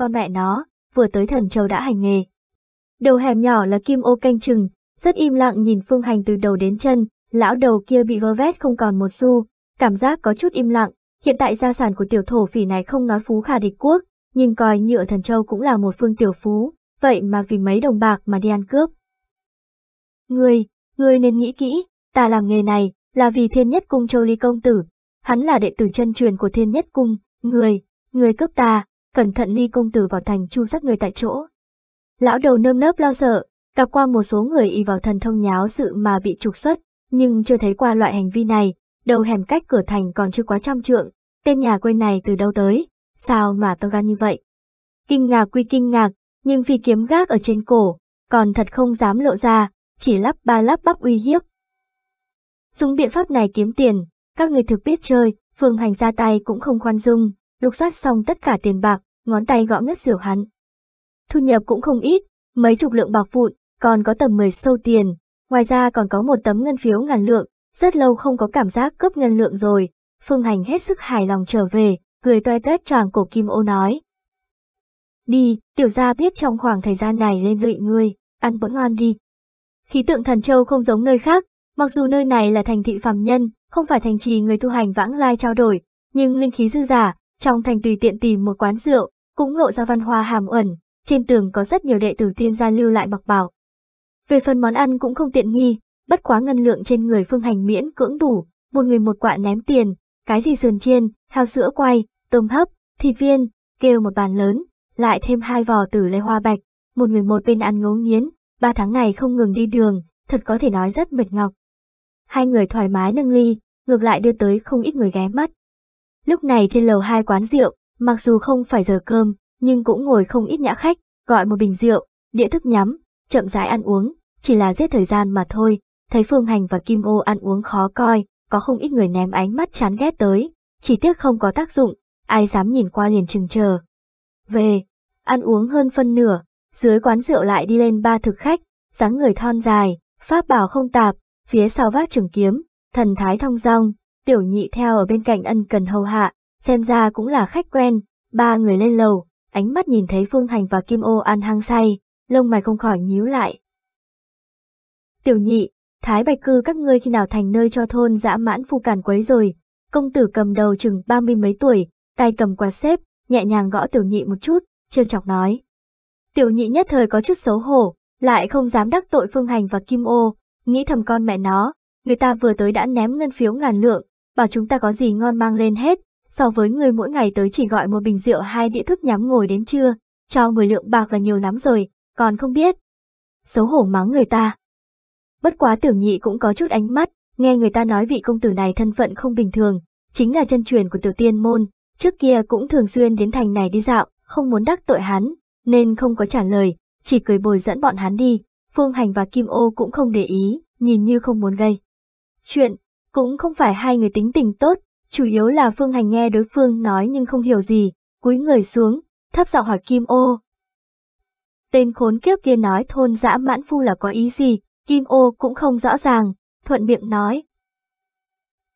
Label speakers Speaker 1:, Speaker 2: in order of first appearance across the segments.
Speaker 1: con mẹ nó, vừa tới thần châu đã hành nghề. Đầu hẻm nhỏ là Kim Ô canh chừng, rất im lặng nhìn Phương Hành từ đầu đến chân, lão đầu kia bị vơ vét không còn một xu, cảm giác có chút im lặng, hiện tại gia sản của tiểu thổ phỉ này không nói phú khả địch quốc, nhưng coi như ở thần châu cũng là một phương tiểu phú, vậy mà vì mấy đồng bạc mà đi ăn cướp. người người nên nghĩ kỹ, ta làm nghề này là vì thiên nhất cung châu ly công tử, hắn là đệ tử chân truyền của thiên nhất cung, người người cướp ta, cẩn thận ly công tử vào thành chu sát người tại chỗ. Lão đầu nơm nớp lo sợ, gặp qua một số người y vào thần thông nháo sự mà bị trục xuất, nhưng chưa thấy qua loại hành vi này, đầu hẻm cách cửa thành còn chưa quá trăm trượng, tên nhà quê này từ đâu tới, sao mà to gan như vậy. Kinh ngạc quy kinh ngạc, nhưng vì kiếm gác ở trên cổ, còn thật không dám lộ ra, chỉ lắp ba lắp bắp uy hiếp. Dùng biện pháp này kiếm tiền, các người thực biết chơi, phường hành ra tay cũng không khoan dung, lục soát xong tất cả tiền bạc, ngón tay gõ ngất xỉu hắn. Thu nhập cũng không ít, mấy chục lượng bạc vụn, còn có tầm 10 sâu tiền, ngoài ra còn có một tấm ngân phiếu ngàn lượng, rất lâu không có cảm giác cướp ngân lượng rồi. Phương Hành hết sức hài lòng trở về, cười toe toét choàng cổ Kim Ô nói. Đi, tiểu gia biết trong khoảng thời gian này lên lụy ngươi, ăn bữa ngon đi. Khí tượng thần châu không giống nơi khác, mặc dù nơi này là thành thị phàm nhân, không phải thành trì người tu hành vãng lai trao đổi, nhưng linh khí dư giả, trong thành tùy tiện tìm một quán rượu, cũng lộ ra văn hoa hàm ẩn, trên tường có rất nhiều đệ tử thiên gia lưu lại mặc bảo. Về phần món ăn cũng không tiện nghi, bất quá ngân lượng trên người phương hành miễn cưỡng đủ, một người một quạ ném tiền, cái gì sườn chiên, hao sữa quay, tôm hấp, thịt viên, kêu một bàn lớn, lại thêm hai vò tử lê hoa bạch, một người một bên ăn ngấu nghiến, ba tháng ngày không ngừng đi đường, thật có thể nói rất mệt ngọc. Hai người thoải mái nâng ly, ngược lại đưa tới không ít người ghé mắt. Lúc này trên lầu hai quán rượu, mặc dù không phải giờ cơm, nhưng cũng ngồi không ít nhã khách, gọi một bình rượu, đĩa thức nhắm, chậm rãi ăn uống, chỉ là giết thời gian mà thôi. Thấy Phương Hành và Kim Ô ăn uống khó coi, có không ít người ném ánh mắt chán ghét tới, chỉ tiếc không có tác dụng, ai dám nhìn qua liền chừng chờ. Về, ăn uống hơn phân nửa, dưới quán rượu lại đi lên ba thực khách, dáng người thon dài, pháp bảo không tạp, phía sau vác trường kiếm, thần thái thong dong, tiểu nhị theo ở bên cạnh ân cần hầu hạ, xem ra cũng là khách quen, ba người lên lầu, ánh mắt nhìn thấy Phương Hành và Kim Ô ăn hang say, lông mày không khỏi nhíu lại. Tiểu nhị, Thái Bạch Cư các ngươi khi nào thành nơi cho thôn dã mãn phu càn quấy rồi, công tử cầm đầu chừng ba mươi mấy tuổi, tay cầm quạt xếp, nhẹ nhàng gõ tiểu nhị một chút, trêu chọc nói. Tiểu nhị nhất thời có chút xấu hổ, lại không dám đắc tội Phương Hành và Kim Ô, nghĩ thầm con mẹ nó, người ta vừa tới đã ném ngân phiếu ngàn lượng, bảo chúng ta có gì ngon mang lên hết, so với người mỗi ngày tới chỉ gọi một bình rượu hai đĩa thức nhắm ngồi đến trưa, cho mười lượng bạc là nhiều lắm rồi, còn không biết. Xấu hổ mắng người ta. Bất quá tiểu nhị cũng có chút ánh mắt, nghe người ta nói vị công tử này thân phận không bình thường, chính là chân truyền của tiểu tiên môn, trước kia cũng thường xuyên đến thành này đi dạo, không muốn đắc tội hắn, nên không có trả lời, chỉ cười bồi dẫn bọn hắn đi, Phương Hành và Kim Ô cũng không để ý, nhìn như không muốn gây. Chuyện, cũng không phải hai người tính tình tốt, chủ yếu là Phương Hành nghe đối phương nói nhưng không hiểu gì, cúi người xuống, thấp giọng hỏi Kim Ô. Tên khốn kiếp kia nói thôn dã mãn phu là có ý gì, Kim Ô cũng không rõ ràng, thuận miệng nói.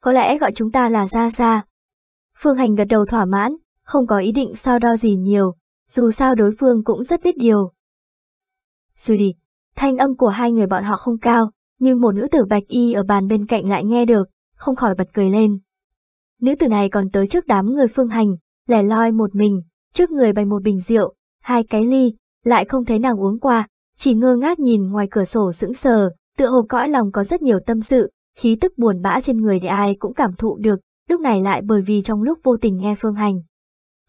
Speaker 1: Có lẽ gọi chúng ta là Gia Gia. Phương Hành gật đầu thỏa mãn, không có ý định sao đo gì nhiều, dù sao đối phương cũng rất biết điều. đi, thanh âm của hai người bọn họ không cao, nhưng một nữ tử bạch y ở bàn bên cạnh lại nghe được, không khỏi bật cười lên. Nữ tử này còn tới trước đám người phương hành, lẻ loi một mình, trước người bày một bình rượu, hai cái ly, lại không thấy nàng uống qua, chỉ ngơ ngác nhìn ngoài cửa sổ sững sờ, tựa hồ cõi lòng có rất nhiều tâm sự, khí tức buồn bã trên người để ai cũng cảm thụ được, lúc này lại bởi vì trong lúc vô tình nghe phương hành.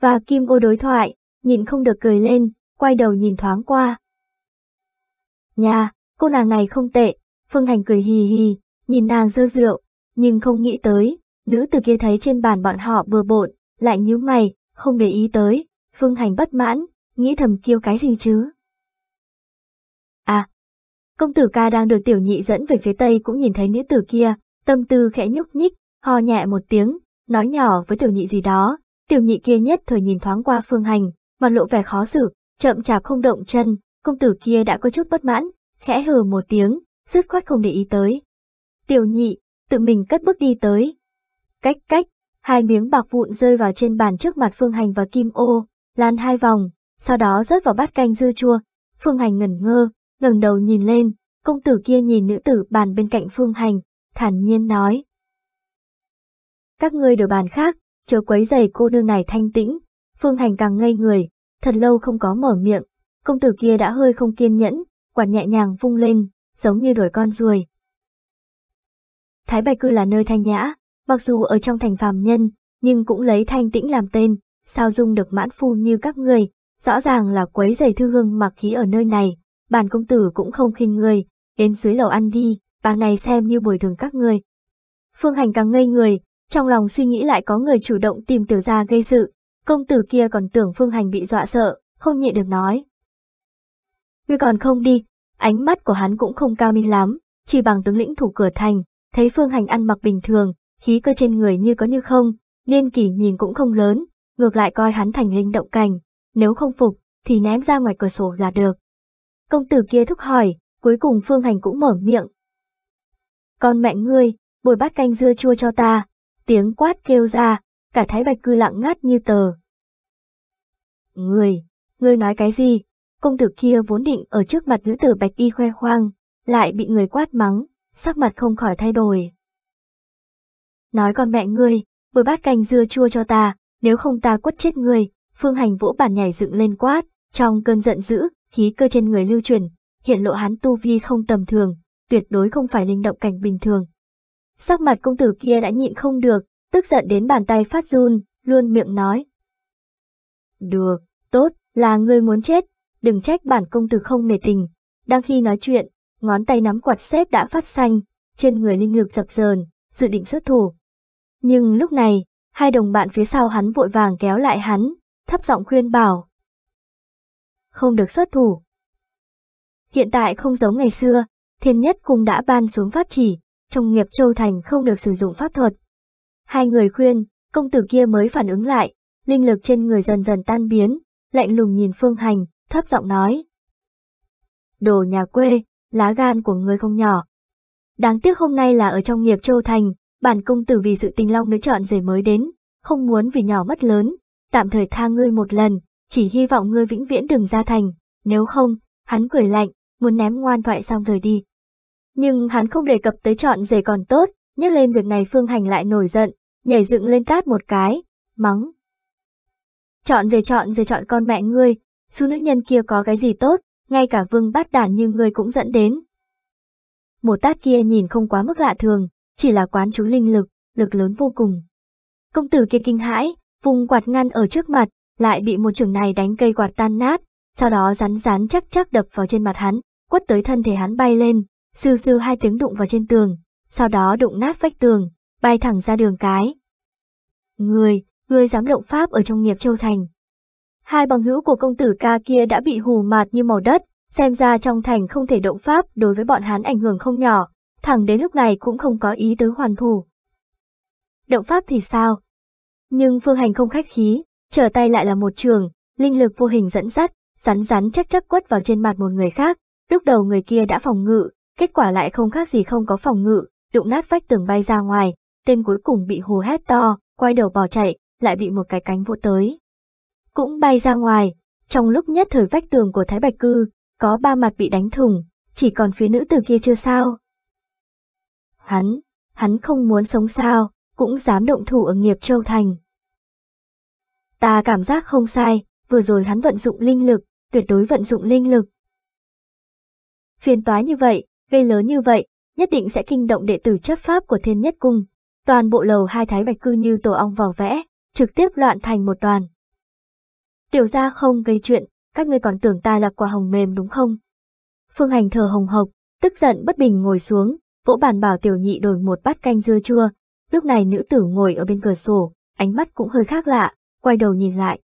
Speaker 1: Và Kim ô đối thoại, nhìn không được cười lên, quay đầu nhìn thoáng qua. Nhà, cô nàng này không tệ, Phương Hành cười hì hì, nhìn nàng dơ rượu, nhưng không nghĩ tới, nữ tử kia thấy trên bàn bọn họ bừa bộn, lại nhíu mày, không để ý tới, Phương Hành bất mãn, nghĩ thầm kêu cái gì chứ. À, công tử ca đang được tiểu nhị dẫn về phía tây cũng nhìn thấy nữ tử kia, tâm tư khẽ nhúc nhích, hò nhẹ một tiếng, nói nhỏ với tiểu nhị gì đó, tiểu nhị kia nhất thời nhìn thoáng qua Phương Hành, mà lộ vẻ khó xử, chậm chạp không động chân, công tử kia đã có chút bất mãn, khẽ hừ một tiếng, dứt khoát không để ý tới. Tiểu nhị, tự mình cất bước đi tới. Cách cách, hai miếng bạc vụn rơi vào trên bàn trước mặt Phương Hành và Kim Ô, lan hai vòng, sau đó rớt vào bát canh dư chua. Phương Hành ngẩn ngơ, ngẩng đầu nhìn lên, công tử kia nhìn nữ tử bàn bên cạnh Phương Hành, thản nhiên nói. Các ngươi đều bàn khác, chớ quấy giày cô nương này thanh tĩnh, Phương Hành càng ngây người, thật lâu không có mở miệng, công tử kia đã hơi không kiên nhẫn, quạt nhẹ nhàng vung lên, giống như đuổi con ruồi. Thái Bạch Cư là nơi thanh nhã, mặc dù ở trong thành phàm nhân, nhưng cũng lấy thanh tĩnh làm tên, sao dung được mãn phu như các người, rõ ràng là quấy giày thư hương mặc khí ở nơi này, bàn công tử cũng không khinh người, đến dưới lầu ăn đi, bàn này xem như bồi thường các người. Phương Hành càng ngây người, trong lòng suy nghĩ lại có người chủ động tìm tiểu gia gây sự, công tử kia còn tưởng Phương Hành bị dọa sợ, không nhịn được nói. Ngươi còn không đi, Ánh mắt của hắn cũng không cao minh lắm, chỉ bằng tướng lĩnh thủ cửa thành, thấy Phương Hành ăn mặc bình thường, khí cơ trên người như có như không, niên kỷ nhìn cũng không lớn, ngược lại coi hắn thành linh động cảnh, nếu không phục thì ném ra ngoài cửa sổ là được. Công tử kia thúc hỏi, cuối cùng Phương Hành cũng mở miệng. Con mẹ ngươi, bồi bát canh dưa chua cho ta, tiếng quát kêu ra, cả thái bạch cư lặng ngắt như tờ. Ngươi, ngươi nói cái gì, Công tử kia vốn định ở trước mặt nữ tử bạch y khoe khoang, lại bị người quát mắng, sắc mặt không khỏi thay đổi. Nói con mẹ ngươi, bồi bát canh dưa chua cho ta, nếu không ta quất chết ngươi, phương hành vỗ bản nhảy dựng lên quát, trong cơn giận dữ, khí cơ trên người lưu truyền, hiện lộ hắn tu vi không tầm thường, tuyệt đối không phải linh động cảnh bình thường. Sắc mặt công tử kia đã nhịn không được, tức giận đến bàn tay phát run, luôn miệng nói. Được, tốt, là ngươi muốn chết, đừng trách bản công tử không nề tình. Đang khi nói chuyện, ngón tay nắm quạt xếp đã phát xanh, trên người linh lực dập dờn, dự định xuất thủ. Nhưng lúc này, hai đồng bạn phía sau hắn vội vàng kéo lại hắn, thấp giọng khuyên bảo. Không được xuất thủ. Hiện tại không giống ngày xưa, thiên nhất cũng đã ban xuống pháp chỉ, trong nghiệp châu thành không được sử dụng pháp thuật. Hai người khuyên, công tử kia mới phản ứng lại, linh lực trên người dần dần tan biến, lạnh lùng nhìn phương hành, thấp giọng nói. Đồ nhà quê, lá gan của người không nhỏ. Đáng tiếc hôm nay là ở trong nghiệp châu thành, bản công tử vì sự tình long nữ chọn rể mới đến, không muốn vì nhỏ mất lớn, tạm thời tha ngươi một lần, chỉ hy vọng ngươi vĩnh viễn đừng ra thành, nếu không, hắn cười lạnh, muốn ném ngoan thoại xong rời đi. Nhưng hắn không đề cập tới chọn rể còn tốt, nhắc lên việc này Phương Hành lại nổi giận, nhảy dựng lên tát một cái, mắng. Chọn rể chọn rể chọn con mẹ ngươi, Su nữ nhân kia có cái gì tốt, ngay cả vương bát đản như người cũng dẫn đến. Một tát kia nhìn không quá mức lạ thường, chỉ là quán chú linh lực, lực lớn vô cùng. Công tử kia kinh hãi, vùng quạt ngăn ở trước mặt, lại bị một trưởng này đánh cây quạt tan nát, sau đó rắn rắn chắc chắc đập vào trên mặt hắn, quất tới thân thể hắn bay lên, sưu sưu hai tiếng đụng vào trên tường, sau đó đụng nát vách tường, bay thẳng ra đường cái. Người, người dám động pháp ở trong nghiệp châu thành, Hai bằng hữu của công tử ca kia đã bị hù mạt như màu đất, xem ra trong thành không thể động pháp đối với bọn hắn ảnh hưởng không nhỏ, thẳng đến lúc này cũng không có ý tới hoàn thủ. Động pháp thì sao? Nhưng phương hành không khách khí, trở tay lại là một trường, linh lực vô hình dẫn dắt, rắn rắn chắc chắc quất vào trên mặt một người khác, lúc đầu người kia đã phòng ngự, kết quả lại không khác gì không có phòng ngự, đụng nát vách tường bay ra ngoài, tên cuối cùng bị hù hét to, quay đầu bỏ chạy, lại bị một cái cánh vỗ tới cũng bay ra ngoài. Trong lúc nhất thời vách tường của Thái Bạch Cư, có ba mặt bị đánh thủng, chỉ còn phía nữ tử kia chưa sao. Hắn, hắn không muốn sống sao, cũng dám động thủ ở nghiệp châu thành. Ta cảm giác không sai, vừa rồi hắn vận dụng linh lực, tuyệt đối vận dụng linh lực. Phiền toái như vậy, gây lớn như vậy, nhất định sẽ kinh động đệ tử chấp pháp của thiên nhất cung. Toàn bộ lầu hai thái bạch cư như tổ ong vò vẽ, trực tiếp loạn thành một đoàn. Tiểu gia không gây chuyện, các ngươi còn tưởng ta là quả hồng mềm đúng không? Phương Hành thở hồng hộc, tức giận bất bình ngồi xuống, vỗ bàn bảo tiểu nhị đổi một bát canh dưa chua. Lúc này nữ tử ngồi ở bên cửa sổ, ánh mắt cũng hơi khác lạ, quay đầu nhìn lại.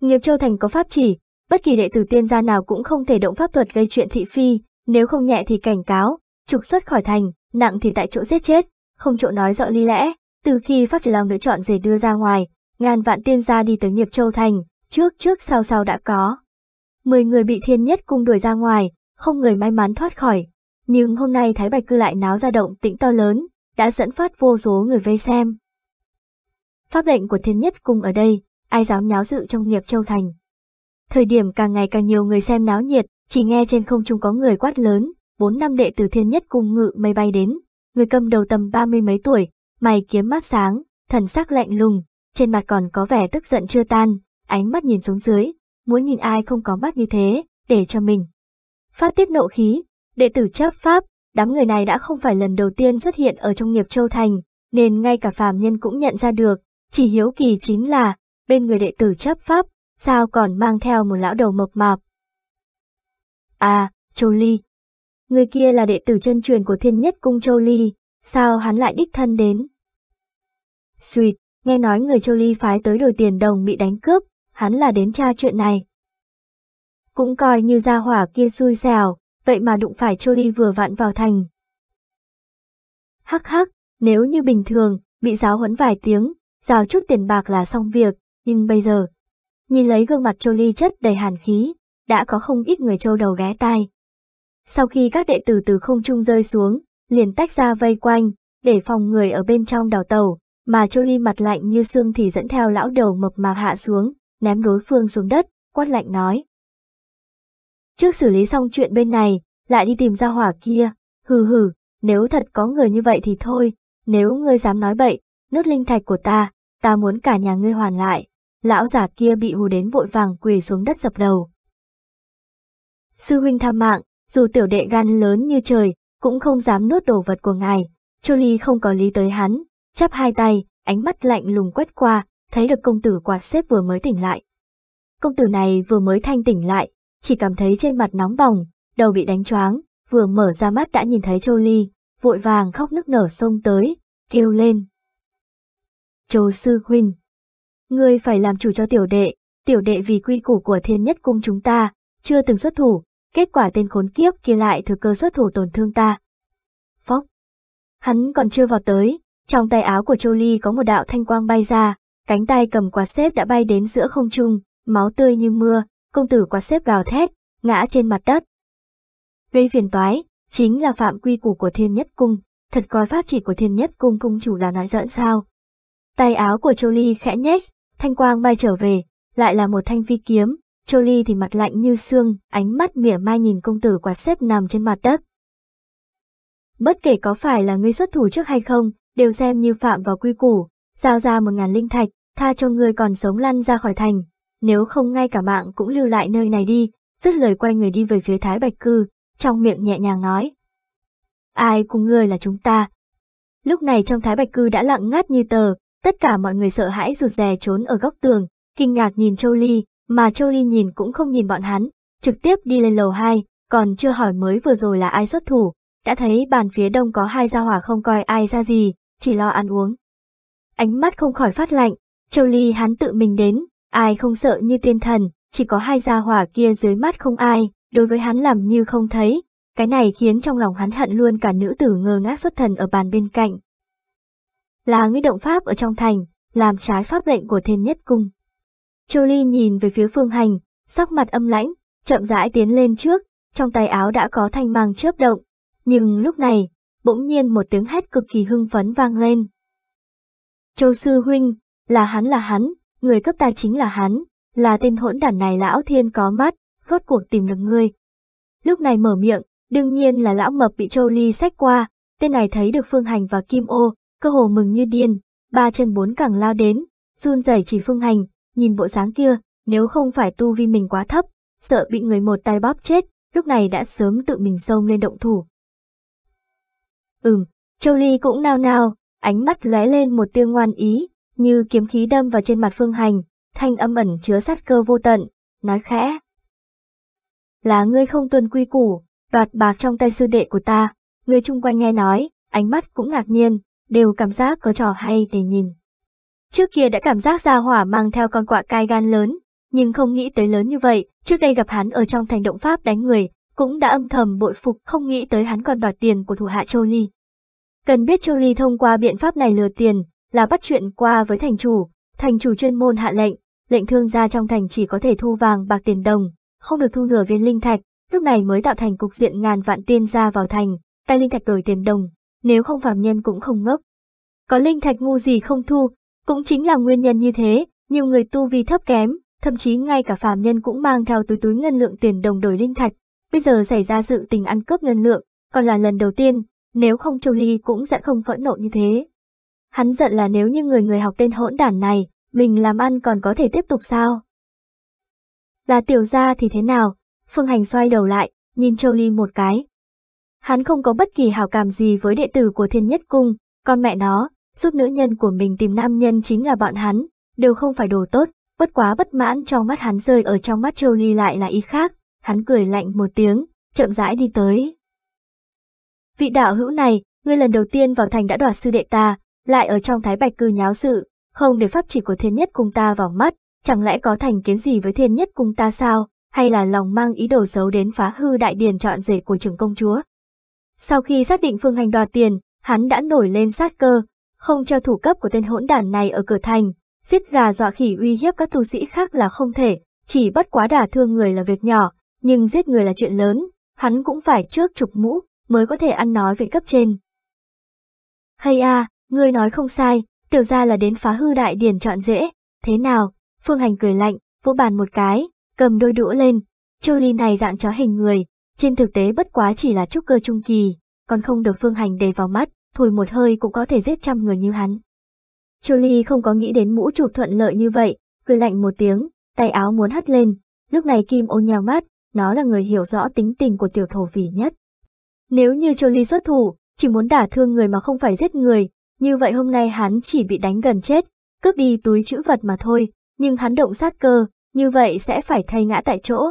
Speaker 1: Nghiệp Châu Thành có pháp chỉ, bất kỳ đệ tử tiên gia nào cũng không thể động pháp thuật gây chuyện thị phi, nếu không nhẹ thì cảnh cáo, trục xuất khỏi thành, nặng thì tại chỗ giết chết, không chỗ nói rõ ly lẽ. Từ khi pháp chỉ lòng nữ chọn rể đưa ra ngoài, ngàn vạn tiên gia đi tới Nghiệp Châu Thành, Trước trước sau sau đã có. Mười người bị thiên nhất cung đuổi ra ngoài, không người may mắn thoát khỏi. Nhưng hôm nay Thái Bạch Cư lại náo ra động tĩnh to lớn, đã dẫn phát vô số người vây xem. Pháp lệnh của thiên nhất cung ở đây, ai dám nháo sự trong nghiệp châu thành. Thời điểm càng ngày càng nhiều người xem náo nhiệt, chỉ nghe trên không trung có người quát lớn, bốn năm đệ tử thiên nhất cung ngự mây bay đến, người cầm đầu tầm ba mươi mấy tuổi, mày kiếm mắt sáng, thần sắc lạnh lùng, trên mặt còn có vẻ tức giận chưa tan, ánh mắt nhìn xuống dưới, muốn nhìn ai không có mắt như thế, để cho mình. Phát tiết nộ khí, đệ tử chấp pháp, đám người này đã không phải lần đầu tiên xuất hiện ở trong nghiệp châu thành, nên ngay cả phàm nhân cũng nhận ra được, chỉ hiếu kỳ chính là, bên người đệ tử chấp pháp, sao còn mang theo một lão đầu mộc mạp. À, Châu Ly. Người kia là đệ tử chân truyền của thiên nhất cung Châu Ly, sao hắn lại đích thân đến? Xuyệt, nghe nói người Châu Ly phái tới đổi tiền đồng bị đánh cướp, hắn là đến tra chuyện này. Cũng coi như ra hỏa kia xui xẻo, vậy mà đụng phải trôi đi vừa vặn vào thành. Hắc hắc, nếu như bình thường, bị giáo huấn vài tiếng, giao chút tiền bạc là xong việc, nhưng bây giờ, nhìn lấy gương mặt Châu Ly chất đầy hàn khí, đã có không ít người châu đầu ghé tai. Sau khi các đệ tử từ không trung rơi xuống, liền tách ra vây quanh, để phòng người ở bên trong đào tàu, mà Châu Ly mặt lạnh như xương thì dẫn theo lão đầu mập mạp hạ xuống, ném đối phương xuống đất, quát lạnh nói. Trước xử lý xong chuyện bên này, lại đi tìm ra hỏa kia, hừ hừ, nếu thật có người như vậy thì thôi, nếu ngươi dám nói bậy, nốt linh thạch của ta, ta muốn cả nhà ngươi hoàn lại. Lão giả kia bị hù đến vội vàng quỳ xuống đất dập đầu. Sư huynh tha mạng, dù tiểu đệ gan lớn như trời, cũng không dám nuốt đồ vật của ngài. Chu Ly không có lý tới hắn, chắp hai tay, ánh mắt lạnh lùng quét qua, thấy được công tử quạt xếp vừa mới tỉnh lại. Công tử này vừa mới thanh tỉnh lại, chỉ cảm thấy trên mặt nóng bỏng, đầu bị đánh choáng, vừa mở ra mắt đã nhìn thấy Châu Ly, vội vàng khóc nức nở xông tới, kêu lên. Châu Sư Huynh Ngươi phải làm chủ cho tiểu đệ, tiểu đệ vì quy củ của thiên nhất cung chúng ta, chưa từng xuất thủ, kết quả tên khốn kiếp kia lại thừa cơ xuất thủ tổn thương ta. Phóc Hắn còn chưa vào tới, trong tay áo của Châu Ly có một đạo thanh quang bay ra, cánh tay cầm quạt xếp đã bay đến giữa không trung, máu tươi như mưa, công tử quạt xếp gào thét, ngã trên mặt đất. Gây phiền toái, chính là phạm quy củ của thiên nhất cung, thật coi pháp chỉ của thiên nhất cung cung chủ là nói giỡn sao. Tay áo của Châu Ly khẽ nhếch, thanh quang bay trở về, lại là một thanh phi kiếm, Châu Ly thì mặt lạnh như xương, ánh mắt mỉa mai nhìn công tử quạt xếp nằm trên mặt đất. Bất kể có phải là ngươi xuất thủ trước hay không, đều xem như phạm vào quy củ, giao ra một ngàn linh thạch, tha cho người còn sống lăn ra khỏi thành, nếu không ngay cả mạng cũng lưu lại nơi này đi, dứt lời quay người đi về phía Thái Bạch Cư, trong miệng nhẹ nhàng nói. Ai cùng ngươi là chúng ta? Lúc này trong Thái Bạch Cư đã lặng ngắt như tờ, tất cả mọi người sợ hãi rụt rè trốn ở góc tường, kinh ngạc nhìn Châu Ly, mà Châu Ly nhìn cũng không nhìn bọn hắn, trực tiếp đi lên lầu 2, còn chưa hỏi mới vừa rồi là ai xuất thủ, đã thấy bàn phía đông có hai gia hỏa không coi ai ra gì, chỉ lo ăn uống. Ánh mắt không khỏi phát lạnh, Châu Ly hắn tự mình đến, ai không sợ như tiên thần, chỉ có hai gia hỏa kia dưới mắt không ai, đối với hắn làm như không thấy. Cái này khiến trong lòng hắn hận luôn cả nữ tử ngơ ngác xuất thần ở bàn bên cạnh. Là nguy động pháp ở trong thành, làm trái pháp lệnh của thiên nhất cung. Châu Ly nhìn về phía phương hành, sắc mặt âm lãnh, chậm rãi tiến lên trước, trong tay áo đã có thanh mang chớp động. Nhưng lúc này, bỗng nhiên một tiếng hét cực kỳ hưng phấn vang lên. Châu Sư Huynh, là hắn là hắn, người cấp ta chính là hắn, là tên hỗn đản này lão thiên có mắt, rốt cuộc tìm được ngươi. Lúc này mở miệng, đương nhiên là lão mập bị châu ly sách qua, tên này thấy được phương hành và kim ô, cơ hồ mừng như điên, ba chân bốn cẳng lao đến, run rẩy chỉ phương hành, nhìn bộ dáng kia, nếu không phải tu vi mình quá thấp, sợ bị người một tay bóp chết, lúc này đã sớm tự mình xông lên động thủ. Ừm, Châu Ly cũng nao nao, ánh mắt lóe lên một tia ngoan ý, như kiếm khí đâm vào trên mặt phương hành, thanh âm ẩn chứa sát cơ vô tận, nói khẽ. Là ngươi không tuân quy củ, đoạt bạc trong tay sư đệ của ta, người chung quanh nghe nói, ánh mắt cũng ngạc nhiên, đều cảm giác có trò hay để nhìn. Trước kia đã cảm giác gia hỏa mang theo con quạ cai gan lớn, nhưng không nghĩ tới lớn như vậy, trước đây gặp hắn ở trong thành động Pháp đánh người, cũng đã âm thầm bội phục không nghĩ tới hắn còn đoạt tiền của thủ hạ Châu Ly. Cần biết Châu Ly thông qua biện pháp này lừa tiền, là bắt chuyện qua với thành chủ, thành chủ chuyên môn hạ lệnh, lệnh thương gia trong thành chỉ có thể thu vàng bạc tiền đồng, không được thu nửa viên linh thạch, lúc này mới tạo thành cục diện ngàn vạn tiên gia vào thành, tay linh thạch đổi tiền đồng, nếu không phàm nhân cũng không ngốc. Có linh thạch ngu gì không thu, cũng chính là nguyên nhân như thế, nhiều người tu vi thấp kém, thậm chí ngay cả phàm nhân cũng mang theo túi túi ngân lượng tiền đồng đổi linh thạch. Bây giờ xảy ra sự tình ăn cướp ngân lượng, còn là lần đầu tiên, nếu không Châu Ly cũng sẽ không phẫn nộ như thế. Hắn giận là nếu như người người học tên hỗn đản này, mình làm ăn còn có thể tiếp tục sao? Là tiểu gia thì thế nào? Phương Hành xoay đầu lại, nhìn Châu Ly một cái. Hắn không có bất kỳ hảo cảm gì với đệ tử của thiên nhất cung, con mẹ nó, giúp nữ nhân của mình tìm nam nhân chính là bọn hắn, đều không phải đồ tốt, bất quá bất mãn trong mắt hắn rơi ở trong mắt Châu Ly lại là ý khác, hắn cười lạnh một tiếng, chậm rãi đi tới. Vị đạo hữu này, ngươi lần đầu tiên vào thành đã đoạt sư đệ ta, lại ở trong thái bạch cư nháo sự, không để pháp chỉ của thiên nhất cung ta vào mắt, chẳng lẽ có thành kiến gì với thiên nhất cung ta sao, hay là lòng mang ý đồ xấu đến phá hư đại điền trọn rể của trưởng công chúa. Sau khi xác định phương hành đoạt tiền, hắn đã nổi lên sát cơ, không cho thủ cấp của tên hỗn đàn này ở cửa thành, giết gà dọa khỉ uy hiếp các tu sĩ khác là không thể, chỉ bất quá đả thương người là việc nhỏ, nhưng giết người là chuyện lớn, hắn cũng phải trước chục mũ mới có thể ăn nói về cấp trên. Hay a, à, Ngươi nói không sai, tiểu ra là đến phá hư đại điển chọn dễ, thế nào? Phương Hành cười lạnh, vỗ bàn một cái, cầm đôi đũa lên. Châu Ly này dạng chó hình người, trên thực tế bất quá chỉ là trúc cơ trung kỳ, còn không được Phương Hành để vào mắt, thổi một hơi cũng có thể giết trăm người như hắn. Châu Ly không có nghĩ đến mũ chụp thuận lợi như vậy, cười lạnh một tiếng, tay áo muốn hất lên. Lúc này Kim ôn nhào mắt, nó là người hiểu rõ tính tình của tiểu thổ phỉ nhất. Nếu như Châu Ly xuất thủ, chỉ muốn đả thương người mà không phải giết người, như vậy hôm nay hắn chỉ bị đánh gần chết, cướp đi túi chữ vật mà thôi, nhưng hắn động sát cơ, như vậy sẽ phải thay ngã tại chỗ.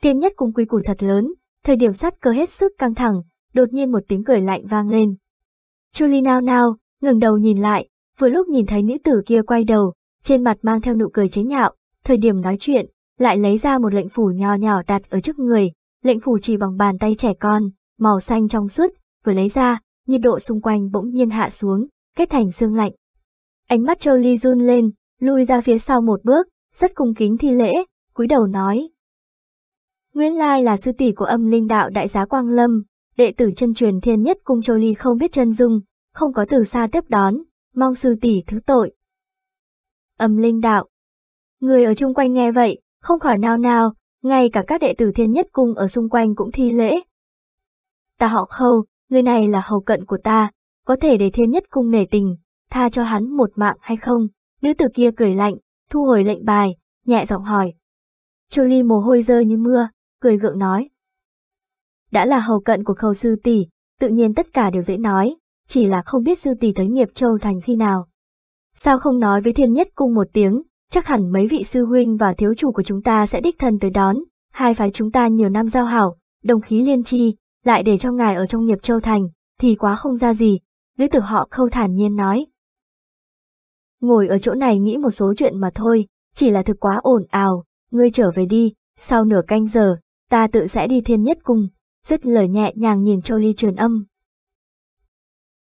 Speaker 1: Tiên nhất cung quy củ thật lớn, thời điểm sát cơ hết sức căng thẳng, đột nhiên một tiếng cười lạnh vang lên. Chu Ly nao nao, ngừng đầu nhìn lại, vừa lúc nhìn thấy nữ tử kia quay đầu, trên mặt mang theo nụ cười chế nhạo, thời điểm nói chuyện, lại lấy ra một lệnh phủ nhỏ nhỏ đặt ở trước người, lệnh phủ chỉ bằng bàn tay trẻ con, màu xanh trong suốt, vừa lấy ra, nhiệt độ xung quanh bỗng nhiên hạ xuống, kết thành sương lạnh. Ánh mắt Châu Ly run lên, lui ra phía sau một bước, rất cung kính thi lễ, cúi đầu nói. Nguyễn Lai là sư tỷ của âm linh đạo đại giá Quang Lâm, đệ tử chân truyền thiên nhất cung Châu Ly không biết chân dung, không có từ xa tiếp đón, mong sư tỷ thứ tội. Âm linh đạo Người ở chung quanh nghe vậy, không khỏi nao nao, ngay cả các đệ tử thiên nhất cung ở xung quanh cũng thi lễ. Ta họ khâu, người này là hầu cận của ta, có thể để thiên nhất cung nể tình, tha cho hắn một mạng hay không? Nữ tử kia cười lạnh, thu hồi lệnh bài, nhẹ giọng hỏi. Châu Ly mồ hôi rơi như mưa, cười gượng nói. Đã là hầu cận của khâu sư tỷ, tự nhiên tất cả đều dễ nói, chỉ là không biết sư tỷ tới nghiệp châu thành khi nào. Sao không nói với thiên nhất cung một tiếng, chắc hẳn mấy vị sư huynh và thiếu chủ của chúng ta sẽ đích thân tới đón, hai phái chúng ta nhiều năm giao hảo, đồng khí liên tri lại để cho ngài ở trong nghiệp châu thành, thì quá không ra gì, nữ tử họ khâu thản nhiên nói. Ngồi ở chỗ này nghĩ một số chuyện mà thôi, chỉ là thực quá ồn ào, ngươi trở về đi, sau nửa canh giờ, ta tự sẽ đi thiên nhất cung, dứt lời nhẹ nhàng nhìn châu ly truyền âm.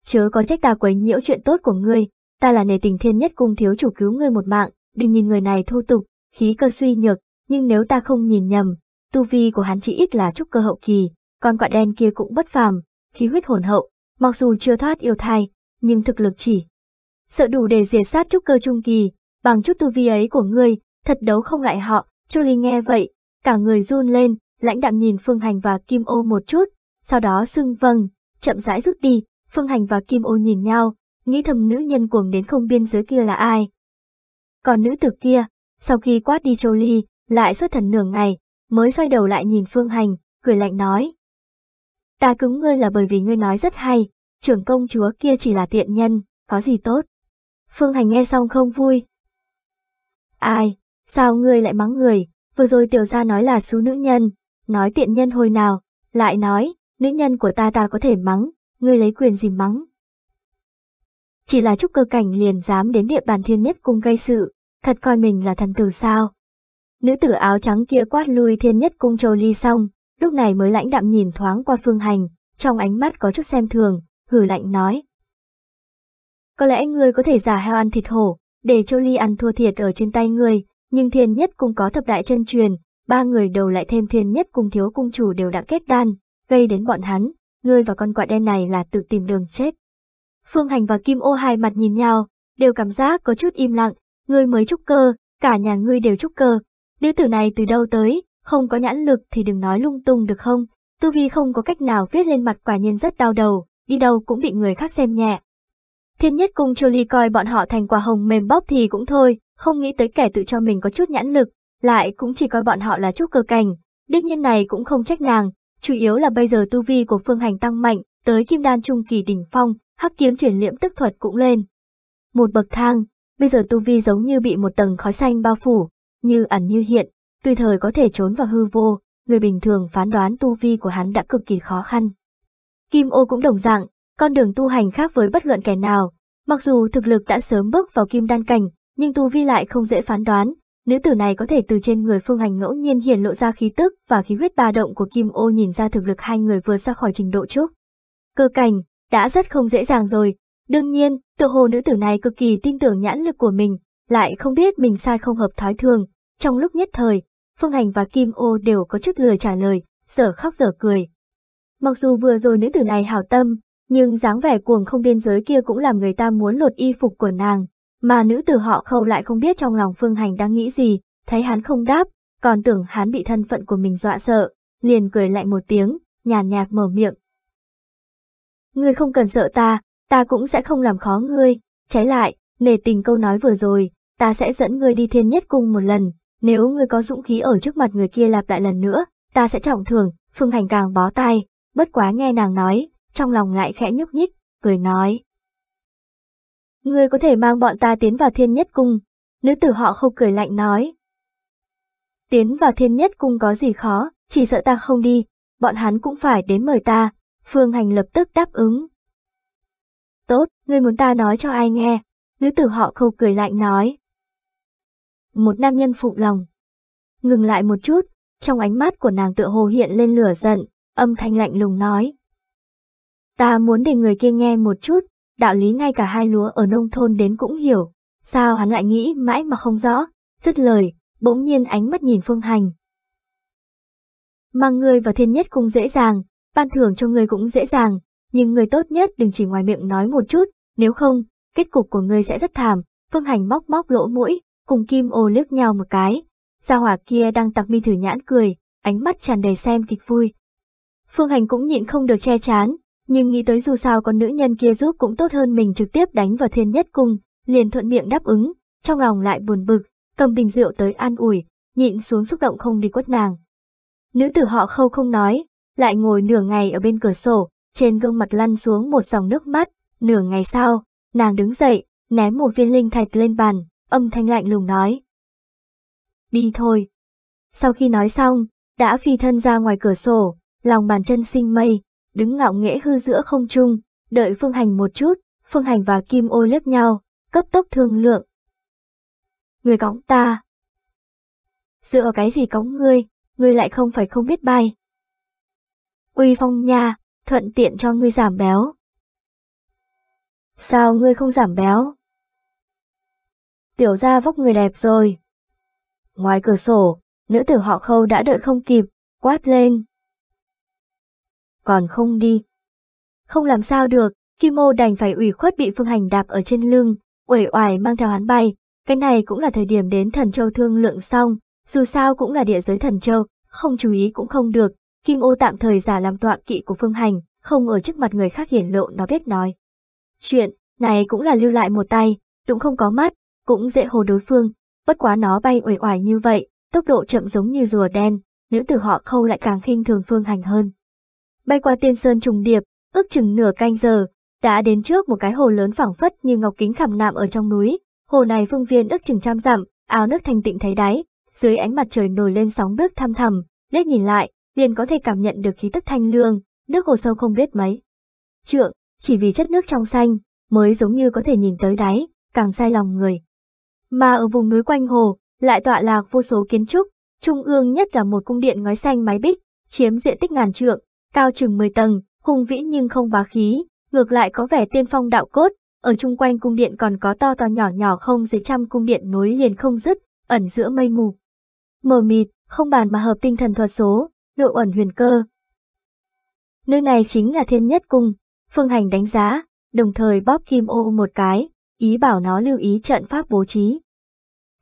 Speaker 1: Chớ có trách ta quấy nhiễu chuyện tốt của ngươi, ta là nề tình thiên nhất cung thiếu chủ cứu ngươi một mạng, đừng nhìn người này thô tục, khí cơ suy nhược, nhưng nếu ta không nhìn nhầm, tu vi của hắn chỉ ít là trúc cơ hậu kỳ, con quạ đen kia cũng bất phàm, khí huyết hồn hậu, mặc dù chưa thoát yêu thai, nhưng thực lực chỉ. Sợ đủ để diệt sát trúc cơ trung kỳ, bằng chút tu vi ấy của ngươi, thật đấu không lại họ, Chu Ly nghe vậy, cả người run lên, lãnh đạm nhìn Phương Hành và Kim Ô một chút, sau đó xưng vâng, chậm rãi rút đi, Phương Hành và Kim Ô nhìn nhau, nghĩ thầm nữ nhân cuồng đến không biên giới kia là ai. Còn nữ tử kia, sau khi quát đi Châu Ly, lại xuất thần nửa ngày, mới xoay đầu lại nhìn Phương Hành, cười lạnh nói. Ta cứng ngươi là bởi vì ngươi nói rất hay, trưởng công chúa kia chỉ là tiện nhân, có gì tốt. Phương Hành nghe xong không vui. Ai, sao ngươi lại mắng người, vừa rồi tiểu gia nói là xú nữ nhân, nói tiện nhân hồi nào, lại nói, nữ nhân của ta ta có thể mắng, ngươi lấy quyền gì mắng. Chỉ là trúc cơ cảnh liền dám đến địa bàn thiên nhất cung gây sự, thật coi mình là thần tử sao. Nữ tử áo trắng kia quát lui thiên nhất cung châu ly xong, lúc này mới lãnh đạm nhìn thoáng qua phương hành, trong ánh mắt có chút xem thường, hử lạnh nói. Có lẽ ngươi có thể giả heo ăn thịt hổ, để Châu Ly ăn thua thiệt ở trên tay ngươi, nhưng thiên nhất cũng có thập đại chân truyền, ba người đầu lại thêm thiên nhất cùng thiếu cung chủ đều đã kết đan, gây đến bọn hắn, ngươi và con quạ đen này là tự tìm đường chết. Phương Hành và Kim Ô hai mặt nhìn nhau, đều cảm giác có chút im lặng, ngươi mới trúc cơ, cả nhà ngươi đều trúc cơ, đứa tử này từ đâu tới, không có nhãn lực thì đừng nói lung tung được không? Tu Vi không có cách nào viết lên mặt quả nhiên rất đau đầu, đi đâu cũng bị người khác xem nhẹ. Thiên nhất cung Châu Ly coi bọn họ thành quả hồng mềm bóp thì cũng thôi, không nghĩ tới kẻ tự cho mình có chút nhãn lực, lại cũng chỉ coi bọn họ là chút cơ cảnh. Đích nhân này cũng không trách nàng, chủ yếu là bây giờ tu vi của phương hành tăng mạnh, tới kim đan trung kỳ đỉnh phong, hắc kiếm chuyển liễm tức thuật cũng lên. Một bậc thang, bây giờ tu vi giống như bị một tầng khói xanh bao phủ, như ẩn như hiện, tùy thời có thể trốn vào hư vô, người bình thường phán đoán tu vi của hắn đã cực kỳ khó khăn. Kim ô cũng đồng dạng, con đường tu hành khác với bất luận kẻ nào, mặc dù thực lực đã sớm bước vào kim đan cảnh, nhưng tu vi lại không dễ phán đoán, nữ tử này có thể từ trên người phương hành ngẫu nhiên hiển lộ ra khí tức và khí huyết ba động của kim ô nhìn ra thực lực hai người vừa ra khỏi trình độ trúc Cơ cảnh, đã rất không dễ dàng rồi, đương nhiên, tự hồ nữ tử này cực kỳ tin tưởng nhãn lực của mình, lại không biết mình sai không hợp thói thường, trong lúc nhất thời, Phương Hành và Kim Ô đều có chức lười trả lời, sở khóc dở cười. Mặc dù vừa rồi nữ tử này hảo tâm, nhưng dáng vẻ cuồng không biên giới kia cũng làm người ta muốn lột y phục của nàng, mà nữ tử họ khâu lại không biết trong lòng Phương Hành đang nghĩ gì, thấy hắn không đáp, còn tưởng hắn bị thân phận của mình dọa sợ, liền cười lại một tiếng, nhàn nhạt, nhạt mở miệng. Ngươi không cần sợ ta, ta cũng sẽ không làm khó ngươi, trái lại, nể tình câu nói vừa rồi, ta sẽ dẫn ngươi đi thiên nhất cung một lần, nếu ngươi có dũng khí ở trước mặt người kia lặp lại lần nữa, ta sẽ trọng thường. Phương Hành càng bó tay, bất quá nghe nàng nói, trong lòng lại khẽ nhúc nhích, cười nói. Ngươi có thể mang bọn ta tiến vào thiên nhất cung, nữ tử họ không cười lạnh nói. Tiến vào thiên nhất cung có gì khó, chỉ sợ ta không đi, bọn hắn cũng phải đến mời ta, Phương Hành lập tức đáp ứng. Tốt, ngươi muốn ta nói cho ai nghe, nữ tử họ khâu cười lạnh nói một nam nhân phụng lòng. Ngừng lại một chút, trong ánh mắt của nàng tựa hồ hiện lên lửa giận, âm thanh lạnh lùng nói. Ta muốn để người kia nghe một chút, đạo lý ngay cả hai lúa ở nông thôn đến cũng hiểu, sao hắn lại nghĩ mãi mà không rõ, dứt lời, bỗng nhiên ánh mắt nhìn phương hành. Mang người vào thiên nhất cũng dễ dàng, ban thưởng cho người cũng dễ dàng, nhưng người tốt nhất đừng chỉ ngoài miệng nói một chút, nếu không, kết cục của người sẽ rất thảm, phương hành móc móc lỗ mũi, cùng Kim Ô liếc nhau một cái. Gia hỏa kia đang tặc mi thử nhãn cười, ánh mắt tràn đầy xem kịch vui. Phương Hành cũng nhịn không được che chán, nhưng nghĩ tới dù sao con nữ nhân kia giúp cũng tốt hơn mình trực tiếp đánh vào thiên nhất cung, liền thuận miệng đáp ứng, trong lòng lại buồn bực, cầm bình rượu tới an ủi, nhịn xuống xúc động không đi quất nàng. Nữ tử họ khâu không nói, lại ngồi nửa ngày ở bên cửa sổ, trên gương mặt lăn xuống một dòng nước mắt, nửa ngày sau, nàng đứng dậy, ném một viên linh thạch lên bàn, âm thanh lạnh lùng nói. Đi thôi. Sau khi nói xong, đã phi thân ra ngoài cửa sổ, lòng bàn chân sinh mây, đứng ngạo nghễ hư giữa không trung, đợi Phương Hành một chút, Phương Hành và Kim Ô liếc nhau, cấp tốc thương lượng. Người cõng ta. Dựa cái gì cõng ngươi, ngươi lại không phải không biết bay. Uy phong nha, thuận tiện cho ngươi giảm béo. Sao ngươi không giảm béo? tiểu ra vóc người đẹp rồi. Ngoài cửa sổ, nữ tử họ khâu đã đợi không kịp, quát lên. Còn không đi. Không làm sao được, Kim Mô đành phải ủy khuất bị Phương Hành đạp ở trên lưng, uể oải mang theo hắn bay. Cái này cũng là thời điểm đến thần châu thương lượng xong, dù sao cũng là địa giới thần châu, không chú ý cũng không được. Kim Ô tạm thời giả làm tọa kỵ của Phương Hành, không ở trước mặt người khác hiển lộ nó biết nói. Chuyện này cũng là lưu lại một tay, đúng không có mắt, cũng dễ hồ đối phương, bất quá nó bay uể oải như vậy, tốc độ chậm giống như rùa đen, nữ tử họ khâu lại càng khinh thường phương hành hơn. Bay qua tiên sơn trùng điệp, ước chừng nửa canh giờ, đã đến trước một cái hồ lớn phẳng phất như ngọc kính khảm nạm ở trong núi, hồ này phương viên ước chừng trăm dặm, áo nước thanh tịnh thấy đáy, dưới ánh mặt trời nổi lên sóng nước thăm thầm, liếc nhìn lại, liền có thể cảm nhận được khí tức thanh lương, nước hồ sâu không biết mấy. Trượng, chỉ vì chất nước trong xanh, mới giống như có thể nhìn tới đáy, càng sai lòng người mà ở vùng núi quanh hồ lại tọa lạc vô số kiến trúc, trung ương nhất là một cung điện ngói xanh mái bích, chiếm diện tích ngàn trượng, cao chừng 10 tầng, hùng vĩ nhưng không bá khí, ngược lại có vẻ tiên phong đạo cốt, ở chung quanh cung điện còn có to to nhỏ nhỏ không dưới trăm cung điện nối liền không dứt, ẩn giữa mây mù. Mờ mịt, không bàn mà hợp tinh thần thuật số, nội ẩn huyền cơ. Nơi này chính là thiên nhất cung, phương hành đánh giá, đồng thời bóp kim ô một cái, ý bảo nó lưu ý trận pháp bố trí.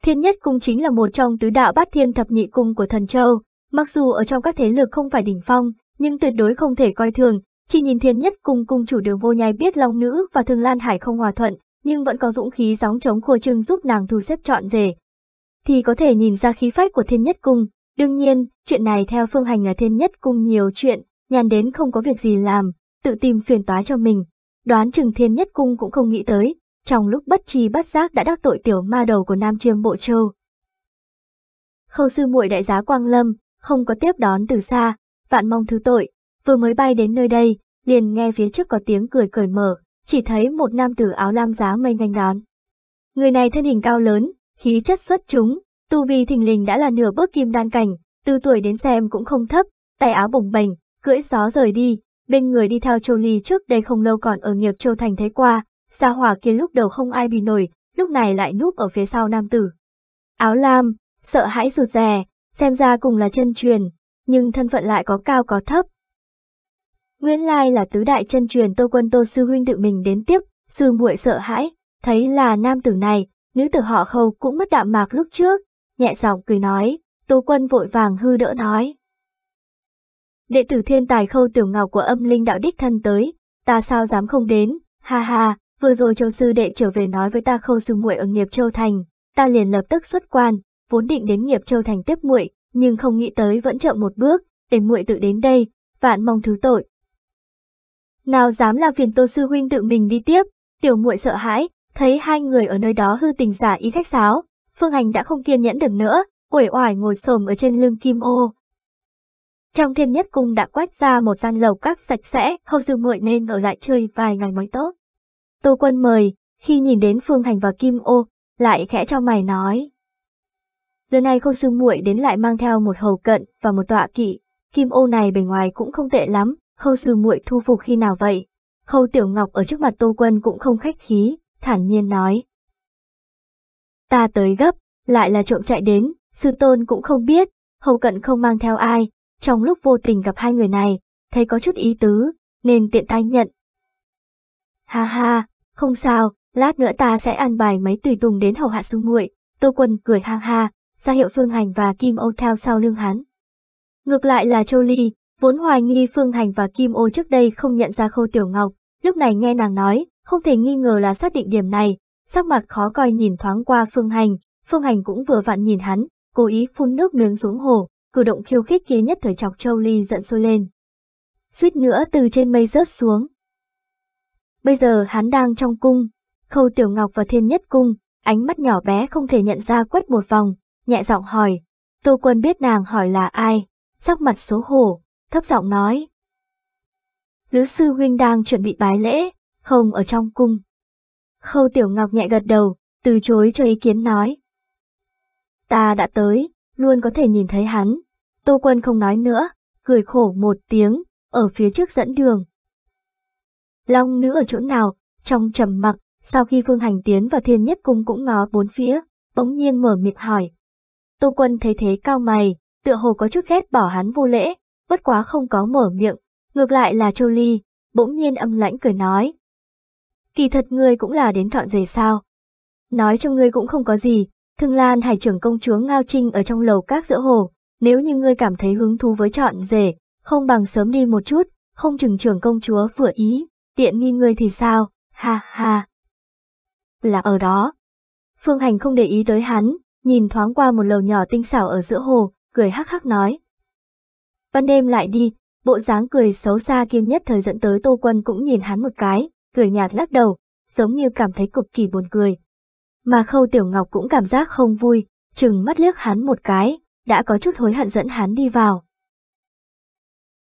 Speaker 1: Thiên nhất cung chính là một trong tứ đạo bát thiên thập nhị cung của thần châu, mặc dù ở trong các thế lực không phải đỉnh phong, nhưng tuyệt đối không thể coi thường, chỉ nhìn thiên nhất cung cung chủ đường vô nhai biết lòng nữ và thường lan hải không hòa thuận, nhưng vẫn có dũng khí gióng chống khua trưng giúp nàng thu xếp trọn rể. Thì có thể nhìn ra khí phách của thiên nhất cung, đương nhiên, chuyện này theo phương hành là thiên nhất cung nhiều chuyện, nhàn đến không có việc gì làm, tự tìm phiền toái cho mình. Đoán chừng thiên nhất cung cũng không nghĩ tới, trong lúc bất trì bất giác đã đắc tội tiểu ma đầu của Nam Chiêm Bộ Châu. Khâu sư muội đại giá Quang Lâm, không có tiếp đón từ xa, vạn mong thứ tội, vừa mới bay đến nơi đây, liền nghe phía trước có tiếng cười cởi mở, chỉ thấy một nam tử áo lam giá mây nghênh đón. Người này thân hình cao lớn, khí chất xuất chúng, tu vi thình lình đã là nửa bước kim đan cảnh, từ tuổi đến xem cũng không thấp, tay áo bồng bềnh, cưỡi gió rời đi, bên người đi theo Châu Ly trước đây không lâu còn ở nghiệp Châu Thành thấy qua, Xa hỏa kiến lúc đầu không ai bị nổi, lúc này lại núp ở phía sau nam tử. Áo lam, sợ hãi rụt rè, xem ra cùng là chân truyền, nhưng thân phận lại có cao có thấp. Nguyễn Lai là tứ đại chân truyền Tô Quân Tô Sư Huynh tự mình đến tiếp, sư muội sợ hãi, thấy là nam tử này, nữ tử họ khâu cũng mất đạm mạc lúc trước, nhẹ giọng cười nói, Tô Quân vội vàng hư đỡ nói. Đệ tử thiên tài khâu tiểu ngọc của âm linh đạo đích thân tới, ta sao dám không đến, ha ha, Vừa rồi châu sư đệ trở về nói với ta khâu sư muội ở nghiệp châu thành, ta liền lập tức xuất quan, vốn định đến nghiệp châu thành tiếp muội, nhưng không nghĩ tới vẫn chậm một bước, để muội tự đến đây, vạn mong thứ tội. Nào dám làm phiền tô sư huynh tự mình đi tiếp, tiểu muội sợ hãi, thấy hai người ở nơi đó hư tình giả ý khách sáo, phương hành đã không kiên nhẫn được nữa, uể oải ngồi xồm ở trên lưng kim ô. Trong thiên nhất cung đã quét ra một gian lầu các sạch sẽ, khâu dư muội nên ở lại chơi vài ngày mới tốt. Tô Quân mời, khi nhìn đến Phương Hành và Kim Ô, lại khẽ cho mày nói. Lần này không sư muội đến lại mang theo một hầu cận và một tọa kỵ, Kim Ô này bề ngoài cũng không tệ lắm, khâu sư muội thu phục khi nào vậy? Khâu Tiểu Ngọc ở trước mặt Tô Quân cũng không khách khí, thản nhiên nói. Ta tới gấp, lại là trộm chạy đến, sư tôn cũng không biết, hầu cận không mang theo ai, trong lúc vô tình gặp hai người này, thấy có chút ý tứ, nên tiện tay nhận. Ha ha, không sao, lát nữa ta sẽ an bài mấy tùy tùng đến hầu hạ sung muội. Tô Quân cười ha ha, ra hiệu Phương Hành và Kim Ô theo sau lưng hắn. Ngược lại là Châu Ly, vốn hoài nghi Phương Hành và Kim Ô trước đây không nhận ra Khâu Tiểu Ngọc, lúc này nghe nàng nói, không thể nghi ngờ là xác định điểm này, sắc mặt khó coi nhìn thoáng qua Phương Hành, Phương Hành cũng vừa vặn nhìn hắn, cố ý phun nước miếng xuống hồ, cử động khiêu khích kia nhất thời chọc Châu Ly giận sôi lên. Suýt nữa từ trên mây rớt xuống, Bây giờ hắn đang trong cung, khâu tiểu ngọc vào thiên nhất cung, ánh mắt nhỏ bé không thể nhận ra quét một vòng, nhẹ giọng hỏi. Tô quân biết nàng hỏi là ai, sắc mặt xấu hổ, thấp giọng nói. Lữ sư huynh đang chuẩn bị bái lễ, không ở trong cung. Khâu tiểu ngọc nhẹ gật đầu, từ chối cho ý kiến nói. Ta đã tới, luôn có thể nhìn thấy hắn. Tô quân không nói nữa, cười khổ một tiếng, ở phía trước dẫn đường, Long nữ ở chỗ nào, trong trầm mặc, sau khi Phương Hành tiến vào thiên nhất cung cũng ngó bốn phía, bỗng nhiên mở miệng hỏi. Tô quân thấy thế cao mày, tựa hồ có chút ghét bỏ hắn vô lễ, bất quá không có mở miệng, ngược lại là Châu Ly, bỗng nhiên âm lãnh cười nói. Kỳ thật ngươi cũng là đến thọn giày sao. Nói cho ngươi cũng không có gì, Thương Lan hải trưởng công chúa Ngao Trinh ở trong lầu các giữa hồ, nếu như ngươi cảm thấy hứng thú với chọn rể, không bằng sớm đi một chút, không chừng trưởng công chúa vừa ý, tiện nghi ngươi thì sao, ha ha. Là ở đó. Phương Hành không để ý tới hắn, nhìn thoáng qua một lầu nhỏ tinh xảo ở giữa hồ, cười hắc hắc nói. Ban đêm lại đi, bộ dáng cười xấu xa kiên nhất thời dẫn tới Tô Quân cũng nhìn hắn một cái, cười nhạt lắc đầu, giống như cảm thấy cực kỳ buồn cười. Mà Khâu Tiểu Ngọc cũng cảm giác không vui, chừng mắt liếc hắn một cái, đã có chút hối hận dẫn hắn đi vào.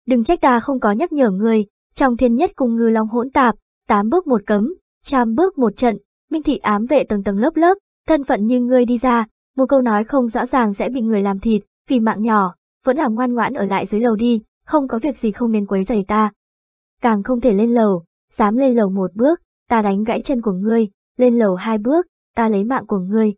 Speaker 1: Đừng trách ta không có nhắc nhở ngươi, trong thiên nhất cùng ngư long hỗn tạp, tám bước một cấm, trăm bước một trận, Minh Thị ám vệ tầng tầng lớp lớp, thân phận như ngươi đi ra, một câu nói không rõ ràng sẽ bị người làm thịt, vì mạng nhỏ, vẫn là ngoan ngoãn ở lại dưới lầu đi, không có việc gì không nên quấy rầy ta. Càng không thể lên lầu, dám lên lầu một bước, ta đánh gãy chân của ngươi, lên lầu hai bước, ta lấy mạng của ngươi.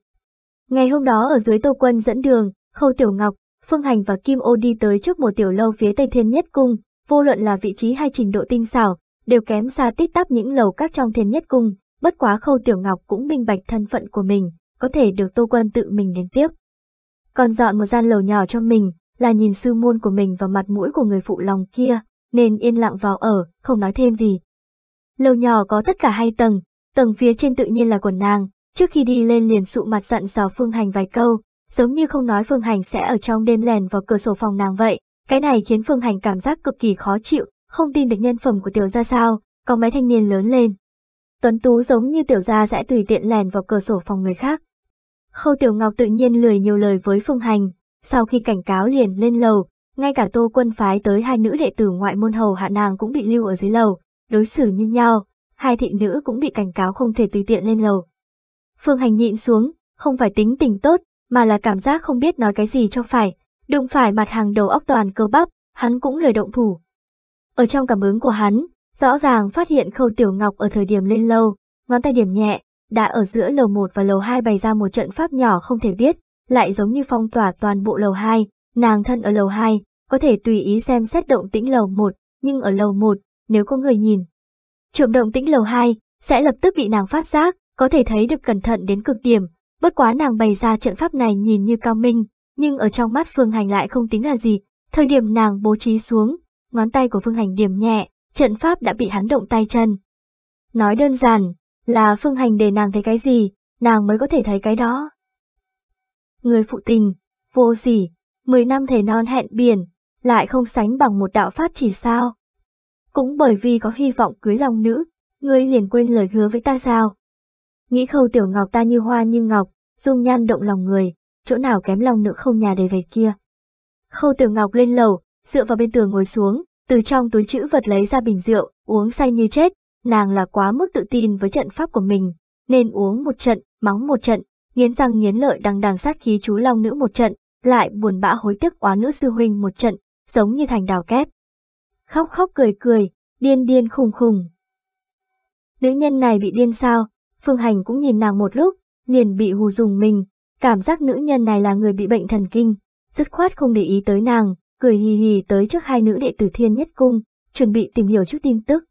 Speaker 1: Ngày hôm đó ở dưới Tô Quân dẫn đường, Khâu Tiểu Ngọc, Phương Hành và Kim Ô đi tới trước một tiểu lâu phía Tây Thiên Nhất Cung, vô luận là vị trí hay trình độ tinh xảo, đều kém xa tít tắp những lầu các trong thiên nhất cung, bất quá khâu tiểu ngọc cũng minh bạch thân phận của mình, có thể được Tô Quân tự mình đến tiếp. Còn dọn một gian lầu nhỏ cho mình, là nhìn sư môn của mình vào mặt mũi của người phụ lòng kia, nên yên lặng vào ở, không nói thêm gì. Lầu nhỏ có tất cả hai tầng, tầng phía trên tự nhiên là quần nàng, trước khi đi lên liền sụ mặt dặn dò Phương Hành vài câu, giống như không nói Phương Hành sẽ ở trong đêm lèn vào cửa sổ phòng nàng vậy, cái này khiến Phương Hành cảm giác cực kỳ khó chịu, không tin được nhân phẩm của tiểu gia sao, có mấy thanh niên lớn lên. Tuấn Tú giống như tiểu gia sẽ tùy tiện lèn vào cửa sổ phòng người khác. Khâu Tiểu Ngọc tự nhiên lười nhiều lời với Phương Hành, sau khi cảnh cáo liền lên lầu, ngay cả Tô Quân phái tới hai nữ đệ tử ngoại môn hầu hạ nàng cũng bị lưu ở dưới lầu, đối xử như nhau, hai thị nữ cũng bị cảnh cáo không thể tùy tiện lên lầu. Phương Hành nhịn xuống, không phải tính tình tốt, mà là cảm giác không biết nói cái gì cho phải, Đụng phải mặt hàng đầu óc toàn cơ bắp, hắn cũng lời động thủ. Ở trong cảm ứng của hắn, rõ ràng phát hiện khâu tiểu ngọc ở thời điểm lên lâu, ngón tay điểm nhẹ, đã ở giữa lầu 1 và lầu 2 bày ra một trận pháp nhỏ không thể biết, lại giống như phong tỏa toàn bộ lầu 2, nàng thân ở lầu 2, có thể tùy ý xem xét động tĩnh lầu 1, nhưng ở lầu 1, nếu có người nhìn. Trộm động tĩnh lầu 2, sẽ lập tức bị nàng phát giác, có thể thấy được cẩn thận đến cực điểm, bất quá nàng bày ra trận pháp này nhìn như cao minh, nhưng ở trong mắt Phương Hành lại không tính là gì. Thời điểm nàng bố trí xuống, ngón tay của Phương Hành điểm nhẹ, trận pháp đã bị hắn động tay chân. Nói đơn giản, là Phương Hành để nàng thấy cái gì, nàng mới có thể thấy cái đó. Người phụ tình, vô gì 10 năm thể non hẹn biển, lại không sánh bằng một đạo pháp chỉ sao. Cũng bởi vì có hy vọng cưới lòng nữ, ngươi liền quên lời hứa với ta sao. Nghĩ khâu tiểu ngọc ta như hoa như ngọc, dung nhan động lòng người, chỗ nào kém lòng nữ không nhà để về kia. Khâu Tử Ngọc lên lầu, dựa vào bên tường ngồi xuống, từ trong túi chữ vật lấy ra bình rượu, uống say như chết, nàng là quá mức tự tin với trận pháp của mình, nên uống một trận, mắng một trận, nghiến răng nghiến lợi đằng đằng sát khí chú long nữ một trận, lại buồn bã hối tiếc oán nữ sư huynh một trận, giống như thành đào kép Khóc khóc cười cười, điên điên khùng khùng. Nữ nhân này bị điên sao, Phương Hành cũng nhìn nàng một lúc, liền bị hù dùng mình, Cảm giác nữ nhân này là người bị bệnh thần kinh, dứt khoát không để ý tới nàng, cười hì hì tới trước hai nữ đệ tử thiên nhất cung, chuẩn bị tìm hiểu chút tin tức.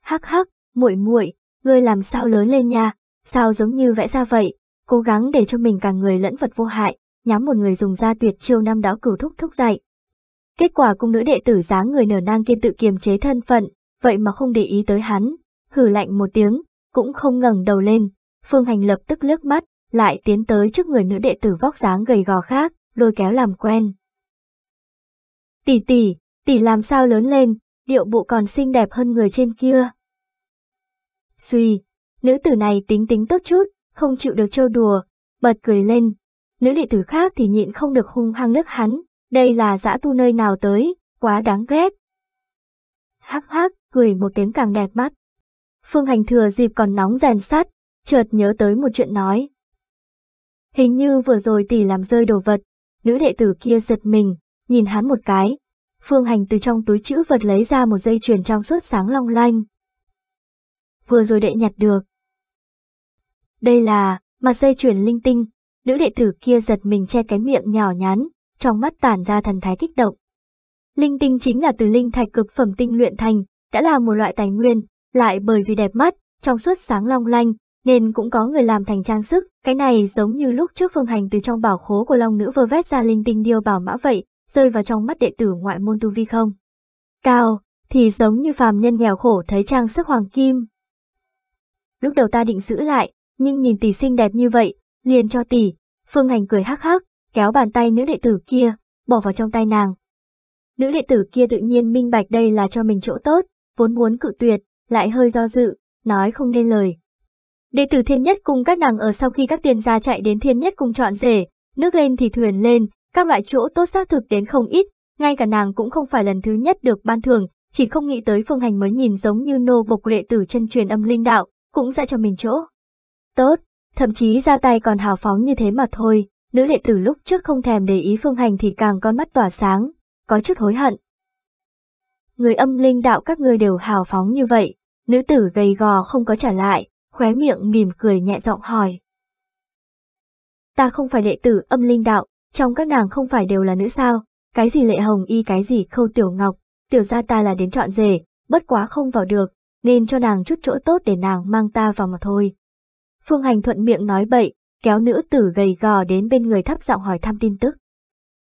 Speaker 1: Hắc hắc, muội muội, ngươi làm sao lớn lên nha, sao giống như vẽ ra vậy, cố gắng để cho mình cả người lẫn vật vô hại, nhắm một người dùng ra tuyệt chiêu năm đó cửu thúc thúc dạy. Kết quả cung nữ đệ tử dáng người nở nang kiên tự kiềm chế thân phận, vậy mà không để ý tới hắn, hử lạnh một tiếng, cũng không ngẩng đầu lên, phương hành lập tức lướt mắt, lại tiến tới trước người nữ đệ tử vóc dáng gầy gò khác, lôi kéo làm quen. Tỷ tỷ, tỷ làm sao lớn lên, điệu bộ còn xinh đẹp hơn người trên kia. Suy, nữ tử này tính tính tốt chút, không chịu được trêu đùa, bật cười lên. Nữ đệ tử khác thì nhịn không được hung hăng nước hắn, đây là dã tu nơi nào tới, quá đáng ghét. Hắc hắc, cười một tiếng càng đẹp mắt. Phương hành thừa dịp còn nóng rèn sắt, chợt nhớ tới một chuyện nói. Hình như vừa rồi tỷ làm rơi đồ vật, nữ đệ tử kia giật mình, nhìn hắn một cái. Phương Hành từ trong túi chữ vật lấy ra một dây chuyền trong suốt sáng long lanh. Vừa rồi đệ nhặt được. Đây là, mặt dây chuyền linh tinh, nữ đệ tử kia giật mình che cái miệng nhỏ nhắn, trong mắt tản ra thần thái kích động. Linh tinh chính là từ linh thạch cực phẩm tinh luyện thành, đã là một loại tài nguyên, lại bởi vì đẹp mắt, trong suốt sáng long lanh, nên cũng có người làm thành trang sức. Cái này giống như lúc trước Phương Hành từ trong bảo khố của Long nữ vơ vét ra linh tinh điêu bảo mã vậy, rơi vào trong mắt đệ tử ngoại môn tu vi không. Cao, thì giống như phàm nhân nghèo khổ thấy trang sức hoàng kim. Lúc đầu ta định giữ lại, nhưng nhìn tỷ xinh đẹp như vậy, liền cho tỷ. Phương Hành cười hắc hắc, kéo bàn tay nữ đệ tử kia, bỏ vào trong tay nàng. Nữ đệ tử kia tự nhiên minh bạch đây là cho mình chỗ tốt, vốn muốn cự tuyệt, lại hơi do dự, nói không nên lời, Đệ tử Thiên Nhất Cung các nàng ở sau khi các tiên gia chạy đến Thiên Nhất Cung chọn rể, nước lên thì thuyền lên, các loại chỗ tốt xác thực đến không ít, ngay cả nàng cũng không phải lần thứ nhất được ban thưởng, chỉ không nghĩ tới Phương Hành mới nhìn giống như nô bộc đệ tử chân truyền âm linh đạo, cũng sẽ cho mình chỗ. Tốt, thậm chí ra tay còn hào phóng như thế mà thôi, nữ đệ tử lúc trước không thèm để ý Phương Hành thì càng con mắt tỏa sáng, có chút hối hận. Người âm linh đạo các ngươi đều hào phóng như vậy, nữ tử gầy gò không có trả lại, khóe miệng mỉm cười nhẹ giọng hỏi. Ta không phải đệ tử âm linh đạo, trong các nàng không phải đều là nữ sao, cái gì lệ hồng y cái gì khâu tiểu ngọc, tiểu gia ta là đến chọn rể, bất quá không vào được, nên cho nàng chút chỗ tốt để nàng mang ta vào mà thôi. Phương Hành thuận miệng nói bậy, kéo nữ tử gầy gò đến bên người thấp giọng hỏi thăm tin tức.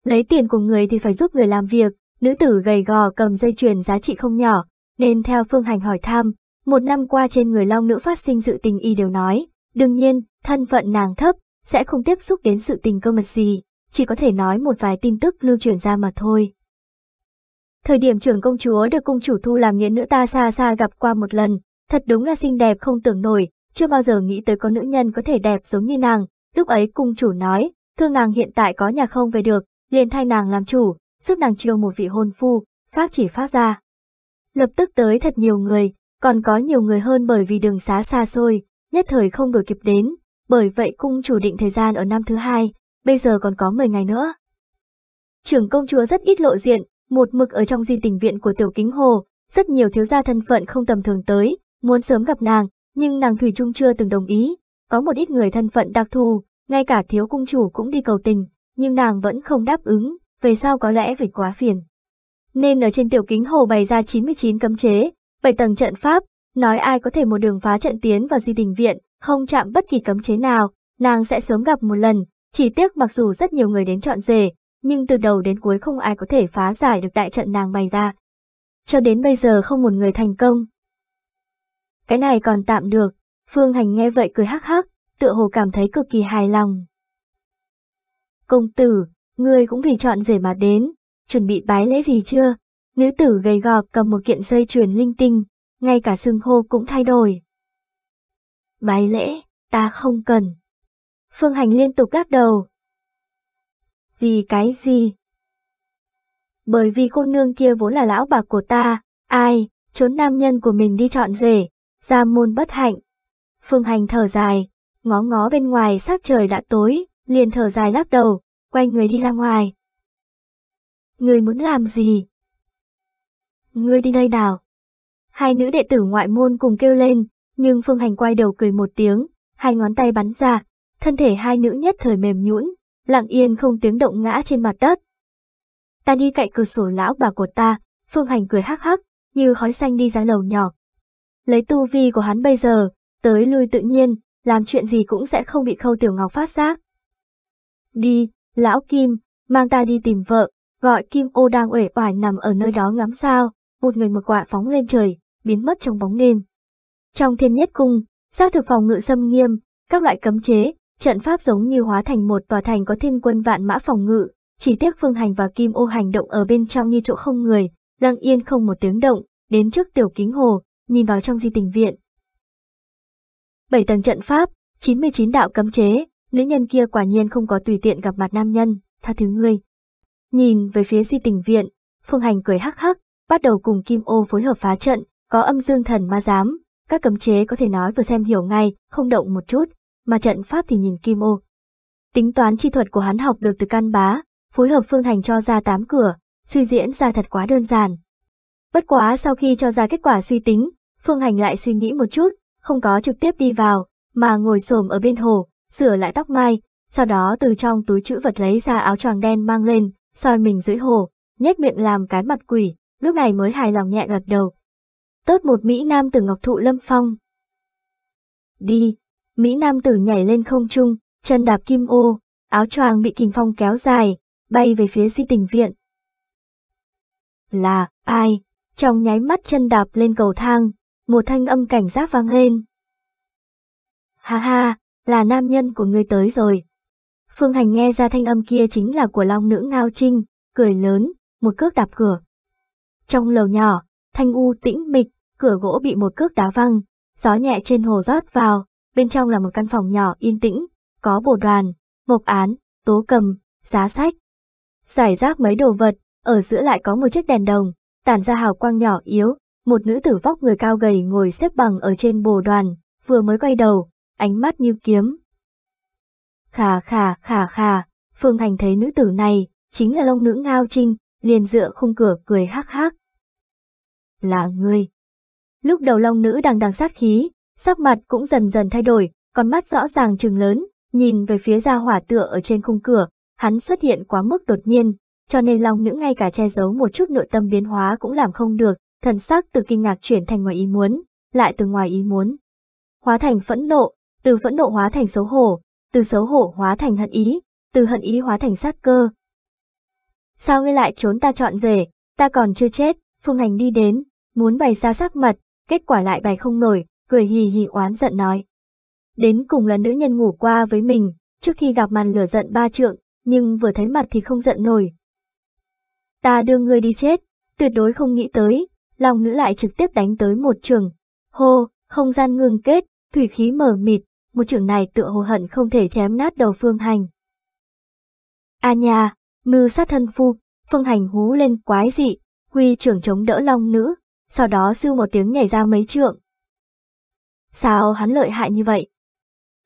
Speaker 1: Lấy tiền của người thì phải giúp người làm việc, nữ tử gầy gò cầm dây chuyền giá trị không nhỏ, nên theo Phương Hành hỏi thăm, một năm qua trên người long nữ phát sinh sự tình y đều nói, đương nhiên, thân phận nàng thấp, sẽ không tiếp xúc đến sự tình cơ mật gì, chỉ có thể nói một vài tin tức lưu truyền ra mà thôi. Thời điểm trưởng công chúa được cung chủ thu làm nghĩa nữ ta xa xa gặp qua một lần, thật đúng là xinh đẹp không tưởng nổi, chưa bao giờ nghĩ tới có nữ nhân có thể đẹp giống như nàng, lúc ấy cung chủ nói, thương nàng hiện tại có nhà không về được, liền thay nàng làm chủ, giúp nàng chiêu một vị hôn phu, phát chỉ phát ra. Lập tức tới thật nhiều người, còn có nhiều người hơn bởi vì đường xá xa xôi, nhất thời không đổi kịp đến, bởi vậy cung chủ định thời gian ở năm thứ hai, bây giờ còn có 10 ngày nữa. Trưởng công chúa rất ít lộ diện, một mực ở trong di tình viện của tiểu kính hồ, rất nhiều thiếu gia thân phận không tầm thường tới, muốn sớm gặp nàng, nhưng nàng Thủy Trung chưa từng đồng ý. Có một ít người thân phận đặc thù, ngay cả thiếu cung chủ cũng đi cầu tình, nhưng nàng vẫn không đáp ứng, về sao có lẽ phải quá phiền. Nên ở trên tiểu kính hồ bày ra 99 cấm chế, Bảy tầng trận pháp, nói ai có thể một đường phá trận tiến vào di đình viện, không chạm bất kỳ cấm chế nào, nàng sẽ sớm gặp một lần. Chỉ tiếc mặc dù rất nhiều người đến chọn rể, nhưng từ đầu đến cuối không ai có thể phá giải được đại trận nàng bày ra. Cho đến bây giờ không một người thành công. Cái này còn tạm được, Phương Hành nghe vậy cười hắc hắc, tựa hồ cảm thấy cực kỳ hài lòng. Công tử, ngươi cũng vì chọn rể mà đến, chuẩn bị bái lễ gì chưa? Nữ tử gầy gò cầm một kiện dây chuyền linh tinh, ngay cả xương hô cũng thay đổi. Bái lễ, ta không cần. Phương Hành liên tục gác đầu. Vì cái gì? Bởi vì cô nương kia vốn là lão bà của ta, ai, trốn nam nhân của mình đi chọn rể, ra môn bất hạnh. Phương Hành thở dài, ngó ngó bên ngoài sắc trời đã tối, liền thở dài lắc đầu, quay người đi ra ngoài. Người muốn làm gì? ngươi đi nơi nào? Hai nữ đệ tử ngoại môn cùng kêu lên, nhưng Phương Hành quay đầu cười một tiếng, hai ngón tay bắn ra, thân thể hai nữ nhất thời mềm nhũn, lặng yên không tiếng động ngã trên mặt đất. Ta đi cạnh cửa sổ lão bà của ta, Phương Hành cười hắc hắc, như khói xanh đi ra lầu nhỏ. Lấy tu vi của hắn bây giờ, tới lui tự nhiên, làm chuyện gì cũng sẽ không bị khâu tiểu ngọc phát giác. Đi, lão Kim, mang ta đi tìm vợ, gọi Kim ô đang uể oải nằm ở nơi đó ngắm sao một người mực quạ phóng lên trời, biến mất trong bóng đêm. Trong thiên nhất cung, xác thực phòng ngự xâm nghiêm, các loại cấm chế, trận pháp giống như hóa thành một tòa thành có thiên quân vạn mã phòng ngự, chỉ tiếc phương hành và kim ô hành động ở bên trong như chỗ không người, lăng yên không một tiếng động, đến trước tiểu kính hồ, nhìn vào trong di tình viện. 7 tầng trận pháp, 99 đạo cấm chế, nữ nhân kia quả nhiên không có tùy tiện gặp mặt nam nhân, tha thứ ngươi. Nhìn về phía di tình viện, phương hành cười hắc hắc, bắt đầu cùng Kim Ô phối hợp phá trận, có âm dương thần ma giám, các cấm chế có thể nói vừa xem hiểu ngay, không động một chút, mà trận pháp thì nhìn Kim Ô. Tính toán chi thuật của hắn học được từ căn bá, phối hợp phương hành cho ra tám cửa, suy diễn ra thật quá đơn giản. Bất quá sau khi cho ra kết quả suy tính, phương hành lại suy nghĩ một chút, không có trực tiếp đi vào, mà ngồi xổm ở bên hồ, sửa lại tóc mai, sau đó từ trong túi chữ vật lấy ra áo choàng đen mang lên, soi mình dưới hồ, nhếch miệng làm cái mặt quỷ, lúc này mới hài lòng nhẹ gật đầu. Tốt một Mỹ Nam tử Ngọc Thụ Lâm Phong. Đi, Mỹ Nam tử nhảy lên không trung, chân đạp kim ô, áo choàng bị kình phong kéo dài, bay về phía di tình viện. Là, ai? Trong nháy mắt chân đạp lên cầu thang, một thanh âm cảnh giác vang lên. Ha ha, là nam nhân của ngươi tới rồi. Phương Hành nghe ra thanh âm kia chính là của Long nữ Ngao Trinh, cười lớn, một cước đạp cửa. Trong lầu nhỏ, thanh u tĩnh mịch, cửa gỗ bị một cước đá văng, gió nhẹ trên hồ rót vào, bên trong là một căn phòng nhỏ yên tĩnh, có bổ đoàn, mộc án, tố cầm, giá sách. Giải rác mấy đồ vật, ở giữa lại có một chiếc đèn đồng, tản ra hào quang nhỏ yếu, một nữ tử vóc người cao gầy ngồi xếp bằng ở trên bồ đoàn, vừa mới quay đầu, ánh mắt như kiếm. Khà khà khà khà, Phương Hành thấy nữ tử này, chính là lông nữ Ngao Trinh, liền dựa khung cửa cười hắc hắc. Là ngươi. Lúc đầu long nữ đang đang sát khí, sắc mặt cũng dần dần thay đổi, con mắt rõ ràng trừng lớn, nhìn về phía ra hỏa tựa ở trên khung cửa, hắn xuất hiện quá mức đột nhiên, cho nên long nữ ngay cả che giấu một chút nội tâm biến hóa cũng làm không được, thần sắc từ kinh ngạc chuyển thành ngoài ý muốn, lại từ ngoài ý muốn. Hóa thành phẫn nộ, từ phẫn nộ hóa thành xấu hổ, từ xấu hổ hóa thành hận ý, từ hận ý hóa thành sát cơ, Sao ngươi lại trốn ta chọn rể, ta còn chưa chết, Phương Hành đi đến, muốn bày ra sắc mật kết quả lại bày không nổi, cười hì hì oán giận nói. Đến cùng là nữ nhân ngủ qua với mình, trước khi gặp màn lửa giận ba trượng, nhưng vừa thấy mặt thì không giận nổi. Ta đưa ngươi đi chết, tuyệt đối không nghĩ tới, lòng nữ lại trực tiếp đánh tới một trường. Hô, không gian ngừng kết, thủy khí mở mịt, một trường này tựa hồ hận không thể chém nát đầu phương hành. A à nhà, mưu sát thân phu, phương hành hú lên quái dị, huy trưởng chống đỡ long nữ, sau đó siêu một tiếng nhảy ra mấy trượng. Sao hắn lợi hại như vậy?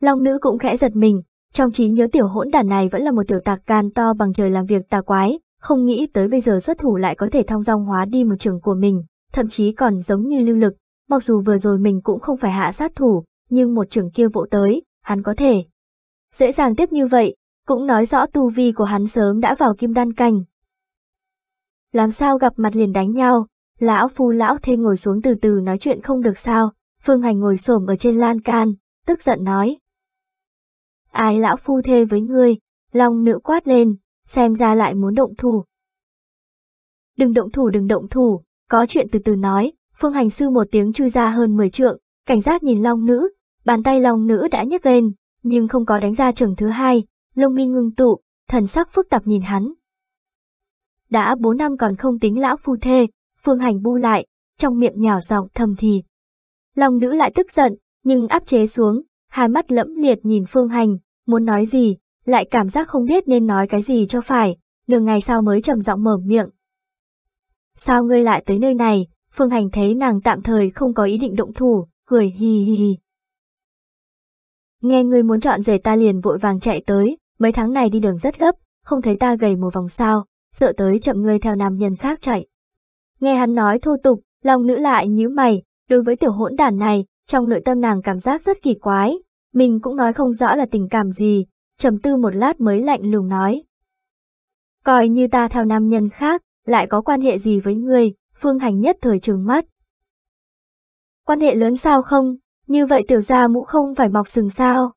Speaker 1: Long nữ cũng khẽ giật mình, trong trí nhớ tiểu hỗn đàn này vẫn là một tiểu tạc can to bằng trời làm việc tà quái, không nghĩ tới bây giờ xuất thủ lại có thể thong dong hóa đi một trường của mình, thậm chí còn giống như lưu lực, mặc dù vừa rồi mình cũng không phải hạ sát thủ, nhưng một trường kia vỗ tới, hắn có thể. Dễ dàng tiếp như vậy, cũng nói rõ tu vi của hắn sớm đã vào kim đan cảnh. Làm sao gặp mặt liền đánh nhau, lão phu lão thê ngồi xuống từ từ nói chuyện không được sao, Phương Hành ngồi xổm ở trên lan can, tức giận nói. Ai lão phu thê với ngươi, lòng nữ quát lên, xem ra lại muốn động thủ. Đừng động thủ đừng động thủ, có chuyện từ từ nói, Phương Hành sư một tiếng chui ra hơn 10 trượng, cảnh giác nhìn long nữ, bàn tay long nữ đã nhấc lên, nhưng không có đánh ra trường thứ hai, lông mi ngưng tụ, thần sắc phức tạp nhìn hắn. Đã bốn năm còn không tính lão phu thê, phương hành bu lại, trong miệng nhào giọng thầm thì. Lòng nữ lại tức giận, nhưng áp chế xuống, hai mắt lẫm liệt nhìn phương hành, muốn nói gì, lại cảm giác không biết nên nói cái gì cho phải, nửa ngày sau mới trầm giọng mở miệng. Sao ngươi lại tới nơi này, phương hành thấy nàng tạm thời không có ý định động thủ, cười hì hì hì. Nghe ngươi muốn chọn rể ta liền vội vàng chạy tới, Mấy tháng này đi đường rất gấp, không thấy ta gầy một vòng sao, sợ tới chậm ngươi theo nam nhân khác chạy. Nghe hắn nói thô tục, lòng nữ lại nhíu mày, đối với tiểu hỗn đàn này, trong nội tâm nàng cảm giác rất kỳ quái, mình cũng nói không rõ là tình cảm gì, trầm tư một lát mới lạnh lùng nói. Coi như ta theo nam nhân khác, lại có quan hệ gì với ngươi, phương hành nhất thời trường mắt. Quan hệ lớn sao không, như vậy tiểu gia mũ không phải mọc sừng sao?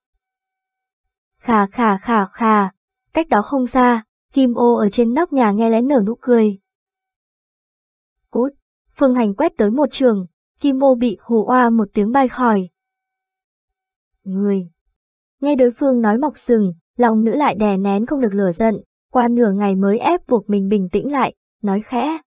Speaker 1: Khà khà khà khà, cách đó không xa, Kim ô ở trên nóc nhà nghe lén nở nụ cười. Cút, Phương Hành quét tới một trường, Kim ô bị hù oa một tiếng bay khỏi. Người! Nghe đối phương nói mọc sừng, lòng nữ lại đè nén không được lửa giận, qua nửa ngày mới ép buộc mình bình tĩnh lại, nói khẽ.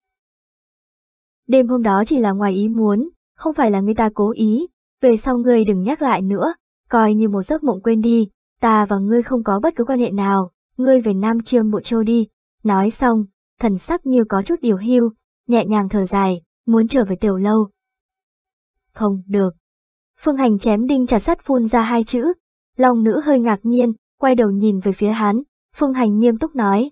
Speaker 1: Đêm hôm đó chỉ là ngoài ý muốn, không phải là người ta cố ý, về sau người đừng nhắc lại nữa, coi như một giấc mộng quên đi, ta và ngươi không có bất cứ quan hệ nào, ngươi về Nam Chiêm Bộ Châu đi. Nói xong, thần sắc như có chút điều hưu, nhẹ nhàng thở dài, muốn trở về tiểu lâu. Không, được. Phương Hành chém đinh chặt sắt phun ra hai chữ. Long nữ hơi ngạc nhiên, quay đầu nhìn về phía hắn, Phương Hành nghiêm túc nói.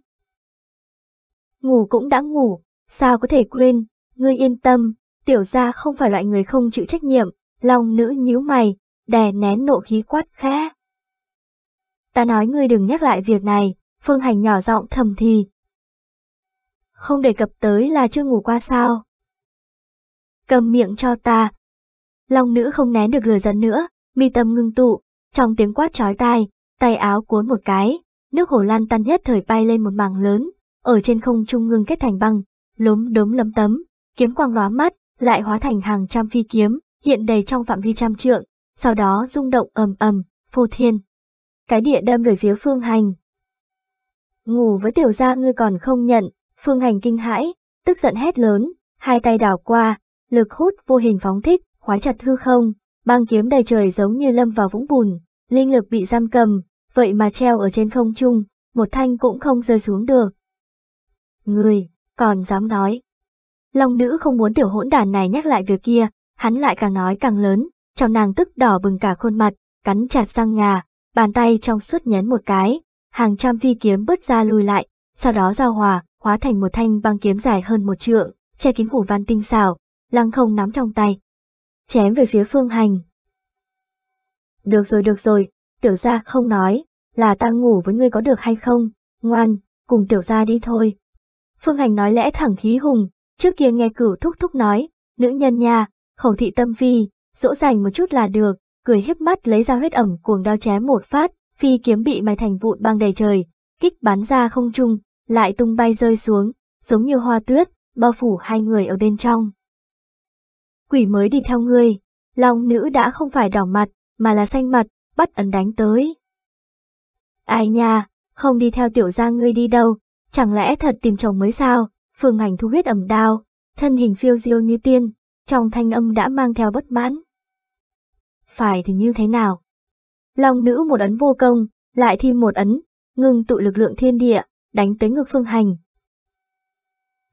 Speaker 1: Ngủ cũng đã ngủ, sao có thể quên, ngươi yên tâm, tiểu gia không phải loại người không chịu trách nhiệm, Long nữ nhíu mày, đè nén nộ khí quát khẽ. Ta nói ngươi đừng nhắc lại việc này, Phương Hành nhỏ giọng thầm thì. Không đề cập tới là chưa ngủ qua sao. Cầm miệng cho ta. Long nữ không nén được lừa giận nữa, mi tâm ngưng tụ, trong tiếng quát chói tai, tay áo cuốn một cái, nước hồ lan tan nhất thời bay lên một mảng lớn, ở trên không trung ngưng kết thành băng, lốm đốm lấm tấm, kiếm quang lóa mắt, lại hóa thành hàng trăm phi kiếm, hiện đầy trong phạm vi trăm trượng, sau đó rung động ầm ầm, phô thiên cái địa đâm về phía Phương Hành. Ngủ với tiểu gia ngươi còn không nhận, Phương Hành kinh hãi, tức giận hét lớn, hai tay đảo qua, lực hút vô hình phóng thích, khóa chặt hư không, băng kiếm đầy trời giống như lâm vào vũng bùn, linh lực bị giam cầm, vậy mà treo ở trên không trung, một thanh cũng không rơi xuống được. Người, còn dám nói. Long nữ không muốn tiểu hỗn đàn này nhắc lại việc kia, hắn lại càng nói càng lớn, cho nàng tức đỏ bừng cả khuôn mặt, cắn chặt răng ngà, Bàn tay trong suốt nhấn một cái, hàng trăm phi kiếm bớt ra lùi lại, sau đó giao hòa, hóa thành một thanh băng kiếm dài hơn một trượng, che kín phủ văn tinh xảo, lăng không nắm trong tay. Chém về phía phương hành. Được rồi được rồi, tiểu gia không nói, là ta ngủ với ngươi có được hay không, ngoan, cùng tiểu gia đi thôi. Phương hành nói lẽ thẳng khí hùng, trước kia nghe cửu thúc thúc nói, nữ nhân nha, khẩu thị tâm vi, dỗ dành một chút là được, cười hiếp mắt lấy ra huyết ẩm cuồng đao chém một phát, phi kiếm bị mài thành vụn băng đầy trời, kích bắn ra không trung, lại tung bay rơi xuống, giống như hoa tuyết, bao phủ hai người ở bên trong. Quỷ mới đi theo ngươi, long nữ đã không phải đỏ mặt, mà là xanh mặt, bắt ấn đánh tới. Ai nha, không đi theo tiểu gia ngươi đi đâu, chẳng lẽ thật tìm chồng mới sao, phương hành thu huyết ẩm đao, thân hình phiêu diêu như tiên, trong thanh âm đã mang theo bất mãn phải thì như thế nào? Long nữ một ấn vô công, lại thêm một ấn, ngừng tụ lực lượng thiên địa, đánh tới ngược phương hành.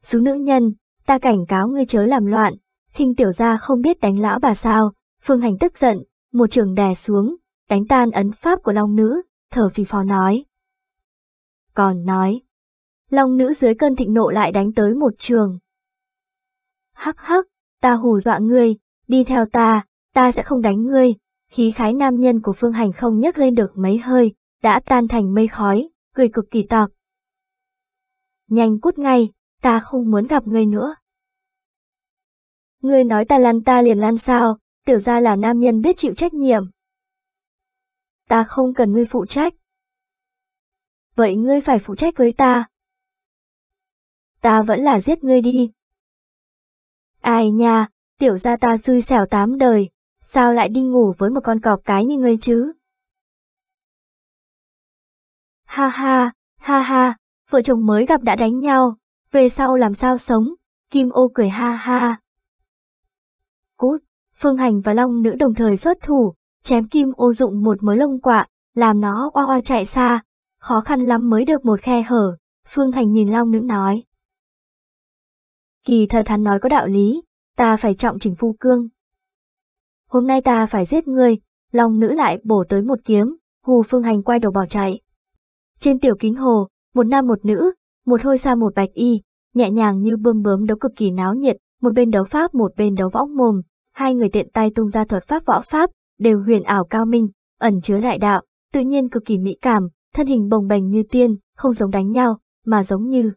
Speaker 1: Sứ nữ nhân, ta cảnh cáo ngươi chớ làm loạn, khinh tiểu gia không biết đánh lão bà sao, phương hành tức giận, một trường đè xuống, đánh tan ấn pháp của long nữ, thở phì phò nói. Còn nói, long nữ dưới cơn thịnh nộ lại đánh tới một trường. Hắc hắc, ta hù dọa ngươi, đi theo ta, ta sẽ không đánh ngươi. Khí khái nam nhân của phương hành không nhấc lên được mấy hơi, đã tan thành mây khói, cười cực kỳ tọc. Nhanh cút ngay, ta không muốn gặp ngươi nữa. Ngươi nói ta lăn ta liền lăn sao, tiểu ra là nam nhân biết chịu trách nhiệm. Ta không cần ngươi phụ trách. Vậy ngươi phải phụ trách với ta. Ta vẫn là giết ngươi đi. Ai nha, tiểu ra ta xui xẻo tám đời, Sao lại đi ngủ với một con cọp cái như ngươi chứ? Ha ha, ha ha, vợ chồng mới gặp đã đánh nhau, về sau làm sao sống, Kim ô cười ha ha. Cút, Phương Hành và Long nữ đồng thời xuất thủ, chém Kim ô dụng một mớ lông quạ, làm nó oa oa chạy xa, khó khăn lắm mới được một khe hở, Phương Hành nhìn Long nữ nói. Kỳ thật hắn nói có đạo lý, ta phải trọng chỉnh phu cương, hôm nay ta phải giết ngươi, Long nữ lại bổ tới một kiếm, Hù Phương Hành quay đầu bỏ chạy. Trên tiểu kính hồ, một nam một nữ, một hôi sa một bạch y, nhẹ nhàng như bơm bướm đấu cực kỳ náo nhiệt, một bên đấu pháp một bên đấu võ mồm, hai người tiện tay tung ra thuật pháp võ pháp, đều huyền ảo cao minh, ẩn chứa đại đạo, tự nhiên cực kỳ mỹ cảm, thân hình bồng bềnh như tiên, không giống đánh nhau, mà giống như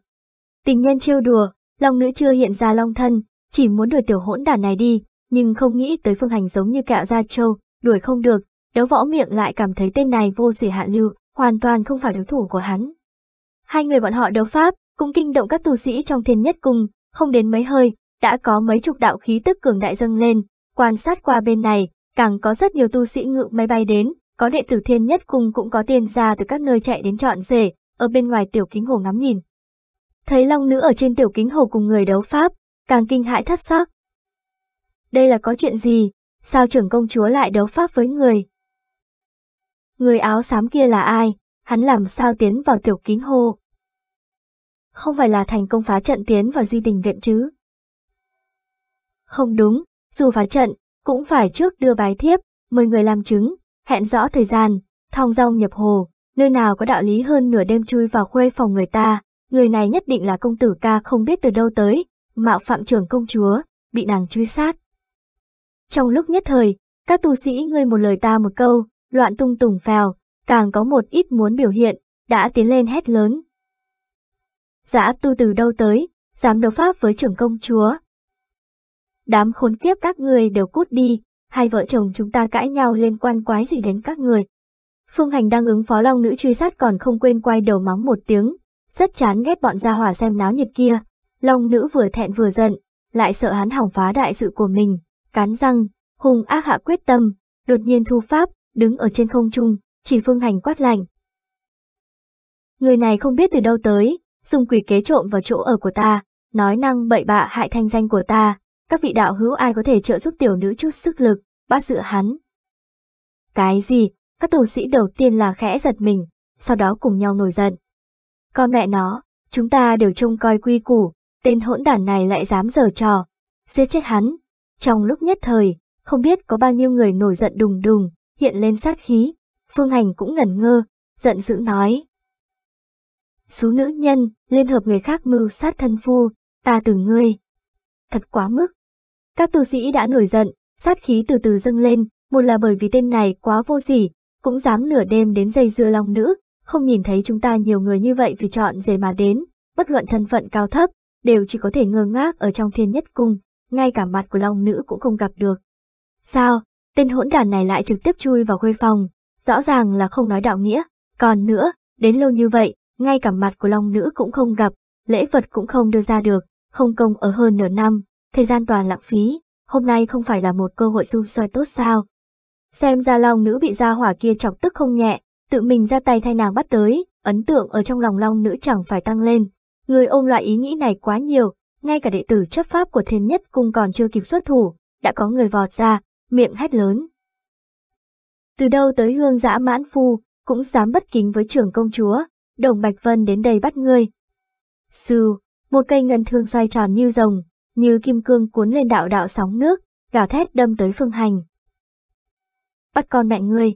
Speaker 1: tình nhân trêu đùa, long nữ chưa hiện ra long thân, chỉ muốn đuổi tiểu hỗn đản này đi, nhưng không nghĩ tới phương hành giống như cạo da châu đuổi không được, đấu võ miệng lại cảm thấy tên này vô sỉ hạ lưu, hoàn toàn không phải đối thủ của hắn. Hai người bọn họ đấu pháp, cũng kinh động các tu sĩ trong thiên nhất cung, không đến mấy hơi, đã có mấy chục đạo khí tức cường đại dâng lên, quan sát qua bên này, càng có rất nhiều tu sĩ ngự máy bay đến, có đệ tử thiên nhất cung cũng có tiền ra từ các nơi chạy đến trọn rể, ở bên ngoài tiểu kính hồ ngắm nhìn. Thấy long nữ ở trên tiểu kính hồ cùng người đấu pháp, càng kinh hãi thất sắc, đây là có chuyện gì, sao trưởng công chúa lại đấu pháp với người? Người áo xám kia là ai, hắn làm sao tiến vào tiểu kính hồ? Không phải là thành công phá trận tiến vào di tình viện chứ? Không đúng, dù phá trận, cũng phải trước đưa bài thiếp, mời người làm chứng, hẹn rõ thời gian, thong rong nhập hồ, nơi nào có đạo lý hơn nửa đêm chui vào khuê phòng người ta, người này nhất định là công tử ca không biết từ đâu tới, mạo phạm trưởng công chúa, bị nàng truy sát. Trong lúc nhất thời, các tu sĩ ngươi một lời ta một câu, loạn tung tùng phèo, càng có một ít muốn biểu hiện, đã tiến lên hét lớn. Giả tu từ đâu tới, dám đấu pháp với trưởng công chúa. Đám khốn kiếp các người đều cút đi, hai vợ chồng chúng ta cãi nhau liên quan quái gì đến các người. Phương Hành đang ứng phó long nữ truy sát còn không quên quay đầu mắng một tiếng, rất chán ghét bọn gia hỏa xem náo nhiệt kia. Long nữ vừa thẹn vừa giận, lại sợ hắn hỏng phá đại sự của mình, cắn răng, hùng ác hạ quyết tâm, đột nhiên thu pháp, đứng ở trên không trung, chỉ phương hành quát lạnh. Người này không biết từ đâu tới, dùng quỷ kế trộm vào chỗ ở của ta, nói năng bậy bạ hại thanh danh của ta, các vị đạo hữu ai có thể trợ giúp tiểu nữ chút sức lực, bắt giữ hắn. Cái gì, các tổ sĩ đầu tiên là khẽ giật mình, sau đó cùng nhau nổi giận. Con mẹ nó, chúng ta đều trông coi quy củ, tên hỗn đản này lại dám giở trò, giết chết hắn, trong lúc nhất thời, không biết có bao nhiêu người nổi giận đùng đùng, hiện lên sát khí, Phương Hành cũng ngẩn ngơ, giận dữ nói. Xú nữ nhân, liên hợp người khác mưu sát thân phu, ta từ ngươi. Thật quá mức. Các tu sĩ đã nổi giận, sát khí từ từ dâng lên, một là bởi vì tên này quá vô sỉ, cũng dám nửa đêm đến dây dưa lòng nữ, không nhìn thấy chúng ta nhiều người như vậy vì chọn rể mà đến, bất luận thân phận cao thấp, đều chỉ có thể ngơ ngác ở trong thiên nhất cung, ngay cả mặt của long nữ cũng không gặp được. Sao, tên hỗn đàn này lại trực tiếp chui vào khuê phòng, rõ ràng là không nói đạo nghĩa, còn nữa, đến lâu như vậy, ngay cả mặt của long nữ cũng không gặp, lễ vật cũng không đưa ra được, không công ở hơn nửa năm, thời gian toàn lãng phí, hôm nay không phải là một cơ hội xung soi tốt sao. Xem ra long nữ bị gia hỏa kia chọc tức không nhẹ, tự mình ra tay thay nàng bắt tới, ấn tượng ở trong lòng long nữ chẳng phải tăng lên. Người ôm loại ý nghĩ này quá nhiều, ngay cả đệ tử chấp pháp của thiên nhất cung còn chưa kịp xuất thủ, đã có người vọt ra, miệng hét lớn. Từ đâu tới hương dã mãn phu, cũng dám bất kính với trưởng công chúa, đồng Bạch Vân đến đây bắt ngươi. Sư, một cây ngân thương xoay tròn như rồng, như kim cương cuốn lên đạo đạo sóng nước, gào thét đâm tới phương hành. Bắt con mẹ ngươi.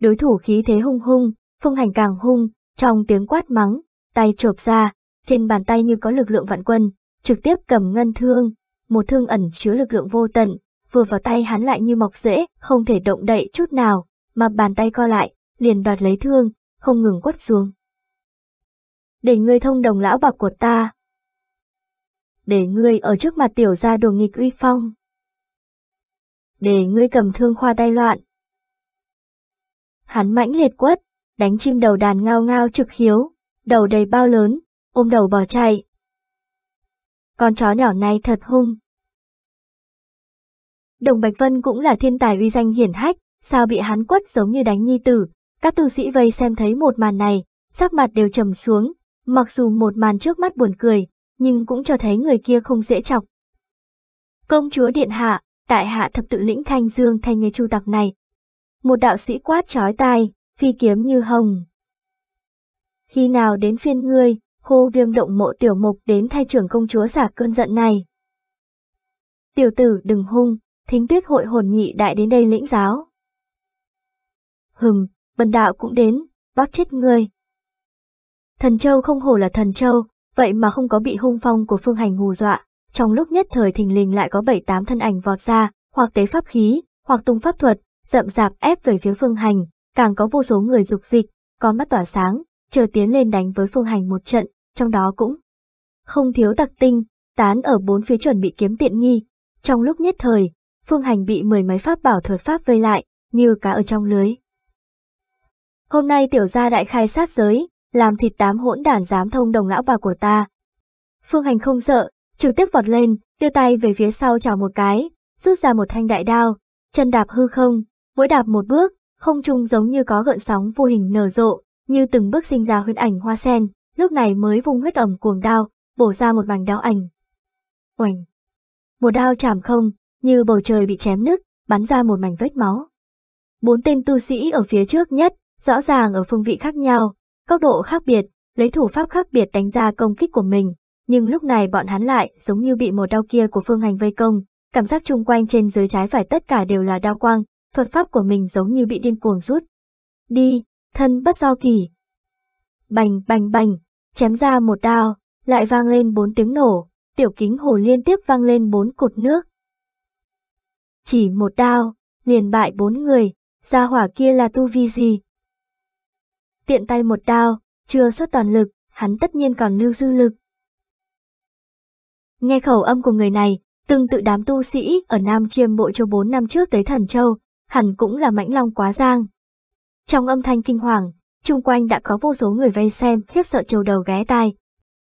Speaker 1: Đối thủ khí thế hung hung, phương hành càng hung, trong tiếng quát mắng, tay chộp ra, trên bàn tay như có lực lượng vạn quân, trực tiếp cầm ngân thương, một thương ẩn chứa lực lượng vô tận, vừa vào tay hắn lại như mọc rễ, không thể động đậy chút nào, mà bàn tay co lại, liền đoạt lấy thương, không ngừng quất xuống. Để ngươi thông đồng lão bạc của ta. Để ngươi ở trước mặt tiểu gia đồ nghịch uy phong. Để ngươi cầm thương khoa tay loạn. Hắn mãnh liệt quất, đánh chim đầu đàn ngao ngao trực hiếu, đầu đầy bao lớn, ôm đầu bò chạy con chó nhỏ này thật hung. Đồng Bạch Vân cũng là thiên tài uy danh hiển hách, sao bị hắn quất giống như đánh nhi tử. Các tu sĩ vây xem thấy một màn này, sắc mặt đều trầm xuống, mặc dù một màn trước mắt buồn cười, nhưng cũng cho thấy người kia không dễ chọc. Công chúa Điện Hạ, tại hạ thập tự lĩnh Thanh Dương thay người chu tặc này. Một đạo sĩ quát trói tai, phi kiếm như hồng. Khi nào đến phiên ngươi, khu viêm động mộ tiểu mục đến thay trưởng công chúa xả cơn giận này. Tiểu tử đừng hung, thính tuyết hội hồn nhị đại đến đây lĩnh giáo. Hừm, bần đạo cũng đến, bóp chết ngươi. Thần châu không hổ là thần châu, vậy mà không có bị hung phong của phương hành hù dọa, trong lúc nhất thời thình lình lại có bảy tám thân ảnh vọt ra, hoặc tế pháp khí, hoặc tung pháp thuật, rậm rạp ép về phía phương hành, càng có vô số người dục dịch, con mắt tỏa sáng, chờ tiến lên đánh với phương hành một trận, trong đó cũng không thiếu tặc tinh, tán ở bốn phía chuẩn bị kiếm tiện nghi. Trong lúc nhất thời, Phương Hành bị mười mấy pháp bảo thuật pháp vây lại, như cá ở trong lưới. Hôm nay tiểu gia đại khai sát giới, làm thịt tám hỗn đản dám thông đồng lão bà của ta. Phương Hành không sợ, trực tiếp vọt lên, đưa tay về phía sau chào một cái, rút ra một thanh đại đao, chân đạp hư không, mỗi đạp một bước, không trung giống như có gợn sóng vô hình nở rộ, như từng bước sinh ra huyễn ảnh hoa sen lúc này mới vung huyết ẩm cuồng đao, bổ ra một mảnh đao ảnh. Oành! Một đao chạm không, như bầu trời bị chém nứt, bắn ra một mảnh vết máu. Bốn tên tu sĩ ở phía trước nhất, rõ ràng ở phương vị khác nhau, góc độ khác biệt, lấy thủ pháp khác biệt đánh ra công kích của mình, nhưng lúc này bọn hắn lại giống như bị một đao kia của phương hành vây công, cảm giác chung quanh trên dưới trái phải tất cả đều là đao quang, thuật pháp của mình giống như bị điên cuồng rút. Đi, thân bất do kỳ. Bành bành bành, Chém ra một đao, lại vang lên bốn tiếng nổ, tiểu kính hồ liên tiếp vang lên bốn cột nước. Chỉ một đao, liền bại bốn người, ra hỏa kia là tu vi gì? Tiện tay một đao, chưa xuất toàn lực, hắn tất nhiên còn lưu dư lực. Nghe khẩu âm của người này, từng tự đám tu sĩ ở Nam Chiêm Bộ Châu 4 năm trước tới Thần Châu, hẳn cũng là mãnh long quá giang. Trong âm thanh kinh hoàng, chung quanh đã có vô số người vây xem khiếp sợ trầu đầu ghé tai.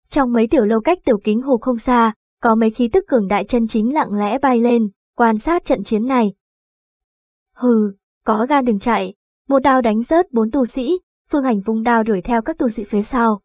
Speaker 1: Trong mấy tiểu lâu cách tiểu kính hồ không xa, có mấy khí tức cường đại chân chính lặng lẽ bay lên, quan sát trận chiến này. Hừ, có gan đừng chạy, một đao đánh rớt bốn tu sĩ, phương hành vung đao đuổi theo các tu sĩ phía sau.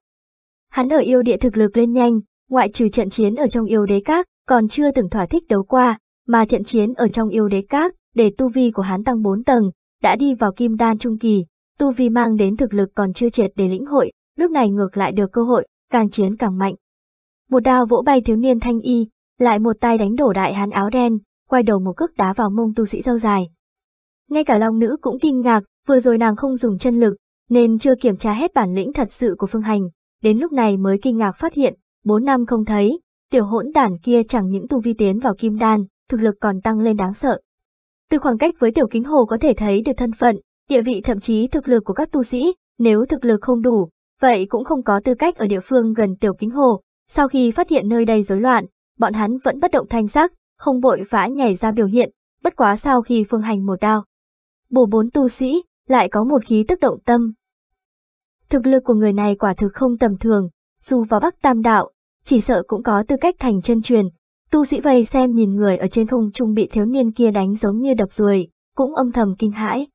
Speaker 1: Hắn ở yêu địa thực lực lên nhanh, ngoại trừ trận chiến ở trong yêu đế các, còn chưa từng thỏa thích đấu qua, mà trận chiến ở trong yêu đế các, để tu vi của hắn tăng 4 tầng, đã đi vào kim đan trung kỳ, tu vi mang đến thực lực còn chưa triệt để lĩnh hội, lúc này ngược lại được cơ hội, càng chiến càng mạnh. Một đao vỗ bay thiếu niên thanh y, lại một tay đánh đổ đại hán áo đen, quay đầu một cước đá vào mông tu sĩ râu dài. Ngay cả long nữ cũng kinh ngạc, vừa rồi nàng không dùng chân lực, nên chưa kiểm tra hết bản lĩnh thật sự của phương hành, đến lúc này mới kinh ngạc phát hiện, 4 năm không thấy, tiểu hỗn đản kia chẳng những tu vi tiến vào kim đan, thực lực còn tăng lên đáng sợ. Từ khoảng cách với tiểu kính hồ có thể thấy được thân phận, địa vị thậm chí thực lực của các tu sĩ, nếu thực lực không đủ, vậy cũng không có tư cách ở địa phương gần tiểu kính hồ. Sau khi phát hiện nơi đây rối loạn, bọn hắn vẫn bất động thanh sắc, không vội vã nhảy ra biểu hiện, bất quá sau khi phương hành một đao. Bổ bốn tu sĩ, lại có một khí tức động tâm. Thực lực của người này quả thực không tầm thường, dù vào Bắc Tam Đạo, chỉ sợ cũng có tư cách thành chân truyền. Tu sĩ vây xem nhìn người ở trên không trung bị thiếu niên kia đánh giống như độc ruồi, cũng âm thầm kinh hãi.